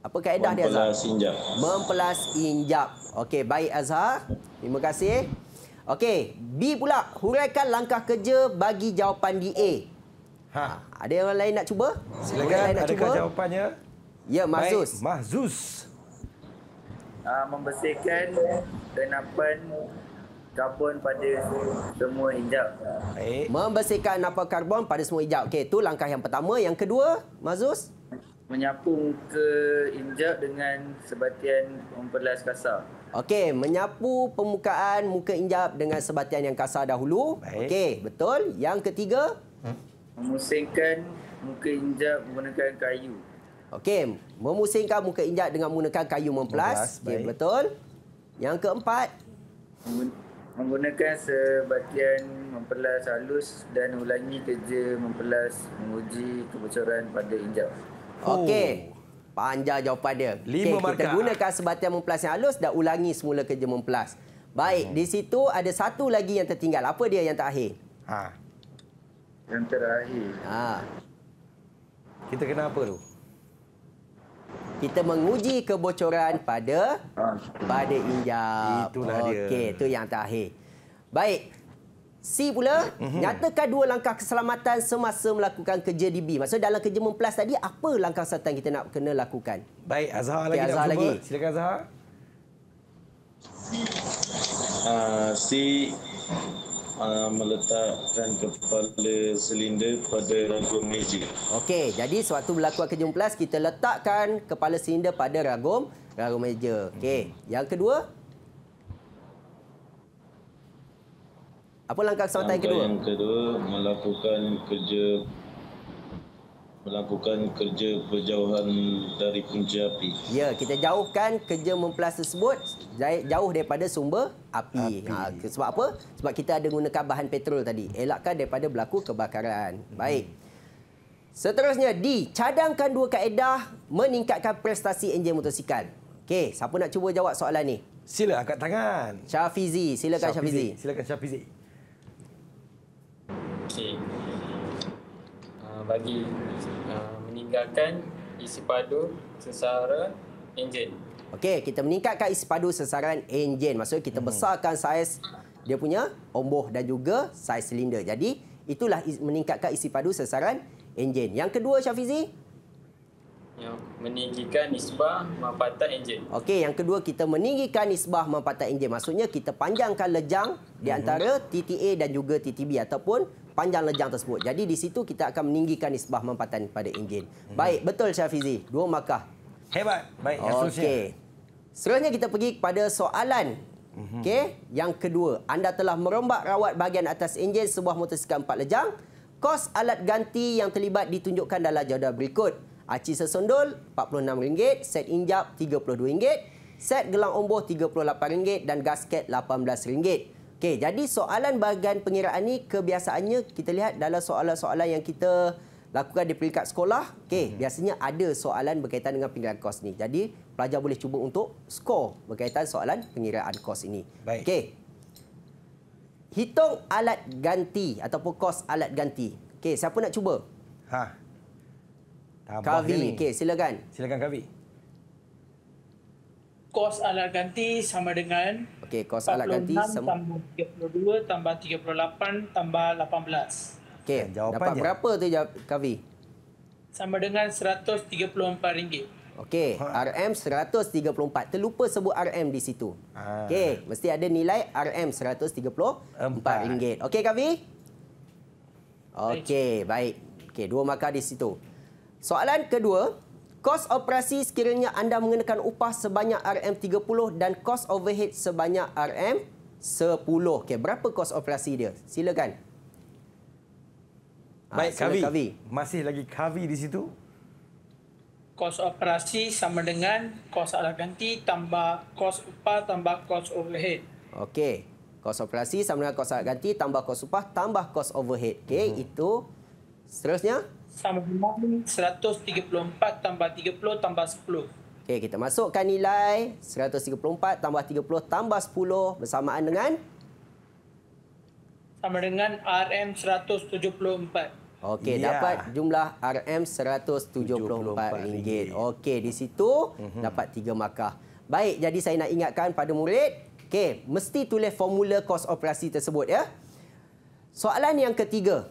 Apa kaedah dia Azhar? Mempelas injap. Mempelas injap. Okey, baik Azhar. Terima kasih. Okey, B pula. Huraikan langkah kerja bagi jawapan di A. Ha. ha ada yang lain nak cuba? Silakan. Silakan. Nak cuba? jawapannya? Ya, Mahzus. Baik, Mahzus. Uh, ah, membersihkan kenapan karbon pada semua hijab. Baik. Membersihkan napa karbon pada semua hijab. Okey, itu langkah yang pertama. Yang kedua, Mazuz Menyapu muka hijab dengan sebatian pemperlas kasar. Okey, menyapu permukaan muka hijab dengan sebatian yang kasar dahulu. Okey, betul. Yang ketiga? Hmm? Memusingkan muka hijab menggunakan kayu. Okey, memusingkan muka hijab dengan menggunakan kayu memperlas. Okey, betul. Yang keempat? menggunakan sebatian mempelas halus dan ulangi kerja mempelas menguji kebocoran pada injap. Okey. Oh. Panjang jawapan dia. Okay, kita gunakan sebatian mempelas yang halus dan ulangi semula kerja mempelas. Baik, hmm. di situ ada satu lagi yang tertinggal. Apa dia yang terakhir? Ha. Yang terakhir. Ha. Kita kena apa tu? kita menguji kebocoran pada pada injap. Itulah okay, dia. Okey, itu yang terakhir. Baik. C pula, mhm. nyatakan dua langkah keselamatan semasa melakukan kerja di DB. Maksudnya dalam kerja memplas tadi, apa langkah keselamatan kita nak kena lakukan? Baik, Azhar lagi. Okay, Azhar lagi. Silakan Azhar. Uh, C Uh, meletakkan kepala silinder pada ragum meja. Okey, jadi sewaktu berlaku kejumpelas kita letakkan kepala silinder pada ragum ragum meja. Okey, hmm. yang kedua Apa langkah keselamatan yang kedua? yang kedua melakukan kerja melakukan kerja berjauhan dari punca api. Ya, kita jauhkan kerja mempelas tersebut jauh daripada sumber api. api. Ha, sebab apa? Sebab kita ada gunakan bahan petrol tadi. Elakkan daripada berlaku kebakaran. Hmm. Baik. Seterusnya, D. Cadangkan dua kaedah meningkatkan prestasi enjin motosikal. Okey, siapa nak cuba jawab soalan ni? Sila angkat tangan. Syafizi, silakan Syafizi. Syafizi. Silakan Syafizi. Okey bagi uh, meninggalkan isi padu sesara enjin. Okey, kita meningkatkan isi padu sesaran enjin. Maksudnya kita hmm. besarkan saiz dia punya omboh dan juga saiz silinder. Jadi itulah meningkatkan isi padu sesaran enjin. Yang kedua Syafizi, yang meninggikan nisbah mampatan enjin. Okey, yang kedua kita meninggikan nisbah mampatan enjin. Maksudnya kita panjangkan lejang di mhm. antara TTA dan juga TTB ataupun panjang lejang tersebut. Jadi di situ kita akan meninggikan nisbah mampatan pada enjin. Mhm. Baik, betul Syafizi. Dua markah. Hebat. Baik, Okey. Seterusnya kita pergi kepada soalan mhm. Okey, yang kedua, anda telah merombak rawat bahagian atas enjin sebuah motosikal empat lejang. Kos alat ganti yang terlibat ditunjukkan dalam jadual berikut. Aci sesondol RM46, set injap RM32, set gelang omboh RM38 dan gasket RM18. Okey, jadi soalan bahagian pengiraan ni kebiasaannya kita lihat dalam soalan-soalan yang kita lakukan di peringkat sekolah. Okey, hmm. biasanya ada soalan berkaitan dengan pengiraan kos ni. Jadi pelajar boleh cuba untuk skor berkaitan soalan pengiraan kos ini. Okey. Hitung alat ganti ataupun kos alat ganti. Okey, siapa nak cuba? Ha. Kavi, okay, silakan. Silakan Kavi. Kos alat ganti sama dengan okay, kos 46 alat ganti sama... tambah 32 tambah 38 tambah 18. Okay, ah, Jawapan dapat berapa tu jawab Kavi? Sama dengan RM134. Okey, ha. RM134. Terlupa sebut RM di situ. Ha. Okey, mesti ada nilai RM134. Okey, Kavi? Okey, baik. baik. Okey, dua markah di situ. Soalan kedua, kos operasi sekiranya anda mengenakan upah sebanyak RM30 dan kos overhead sebanyak RM10. Okey, berapa kos operasi dia? Silakan. Ah, Baik, ha, sila Kavi. Masih lagi Kavi di situ. Kos operasi sama dengan kos alat ganti tambah kos upah tambah kos overhead. Okey. Kos operasi sama dengan kos alat ganti tambah kos upah tambah kos overhead. Okey, uh-huh. itu. Seterusnya, sama dengan 134 tambah 30 tambah 10. Okey, kita masukkan nilai 134 tambah 30 tambah 10 bersamaan dengan? Sama dengan RM174. Okey, ya. dapat jumlah RM174. Okey, di situ mm-hmm. dapat tiga markah. Baik, jadi saya nak ingatkan pada murid, okey, mesti tulis formula kos operasi tersebut. ya. Soalan yang ketiga,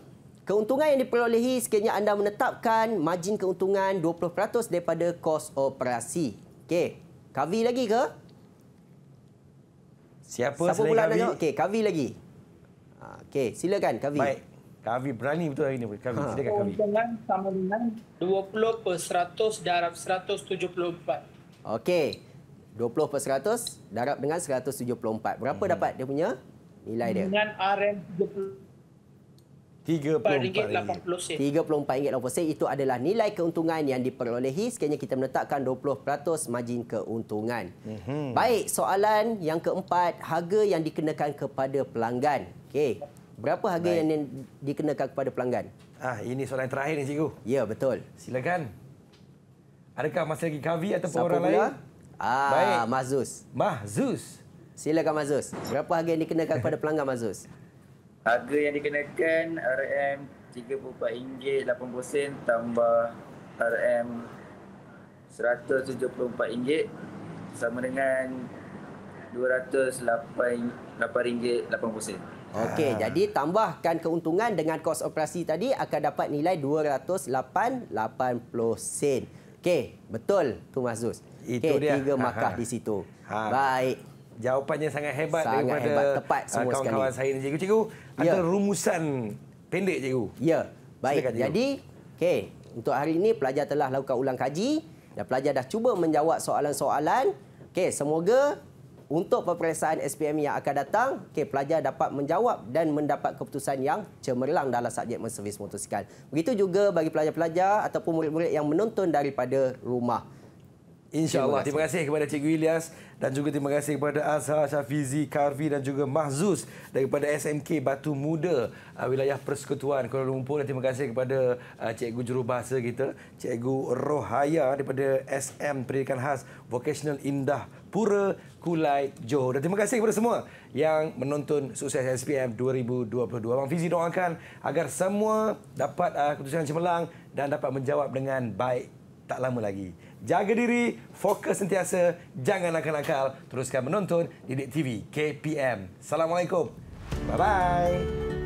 Keuntungan yang diperolehi sekiranya anda menetapkan margin keuntungan 20% daripada kos operasi. Okey, Kavi lagi ke? Siapa, Siapa selain Kavi? Okey, Kavi lagi. Ha, okey, silakan Kavi. Baik. Kavi berani betul hari ini. Kavi, ha. silakan Kavi. Keuntungan sama dengan 20% darab 174. Okey. 20 per 100 darab dengan 174. Berapa hmm. dapat dia punya nilai dia? Dengan RM70. RM34.80. RM34.80 itu adalah nilai keuntungan yang diperolehi sekiranya kita menetapkan 20% margin keuntungan. Mm -hmm. Baik, soalan yang keempat, harga yang dikenakan kepada pelanggan. Okey. Berapa harga Baik. yang dikenakan kepada pelanggan? Ah, ini soalan yang terakhir ni cikgu. Ya, betul. Silakan. Adakah masih lagi Kavi atau Siapa orang pula? lain? Ah, Baik. Mazus. Mazus. Silakan Mazus. Berapa harga yang dikenakan kepada pelanggan Mazus? harga yang dikenakan RM34.80 tambah RM174 sama dengan RM208.80 Okey, ha. jadi tambahkan keuntungan dengan kos operasi tadi akan dapat nilai 208.80 sen. Okey, betul tu Mas Itu okay, dia. tiga markah di situ. Ha. Baik. Jawapannya sangat hebat sangat daripada hebat. tepat ah, semua sekali. Kawan-kawan saya ni cikgu-cikgu. Ya. rumusan pendek cikgu. Ya. Baik. Silakan, Jadi, okey, untuk hari ini pelajar telah lakukan ulang kaji dan pelajar dah cuba menjawab soalan-soalan. Okey, semoga untuk peperiksaan SPM yang akan datang, okey pelajar dapat menjawab dan mendapat keputusan yang cemerlang dalam subjek menservis motosikal. Begitu juga bagi pelajar-pelajar ataupun murid-murid yang menonton daripada rumah. InsyaAllah. Terima kasih kepada Cikgu Ilyas dan juga terima kasih kepada Azhar, Syafizi, Karvi dan juga Mahzuz daripada SMK Batu Muda uh, wilayah Persekutuan Kuala Lumpur. Dan terima kasih kepada uh, Cikgu Jurubahasa kita, Cikgu Rohaya daripada SM Pendidikan Khas Vocational Indah Pura Kulai Johor. Dan terima kasih kepada semua yang menonton sukses SPM 2022. Abang Fizi doakan agar semua dapat uh, keputusan cemerlang dan dapat menjawab dengan baik tak lama lagi jaga diri, fokus sentiasa, jangan nakal-nakal. Teruskan menonton Didik TV KPM. Assalamualaikum. Bye-bye.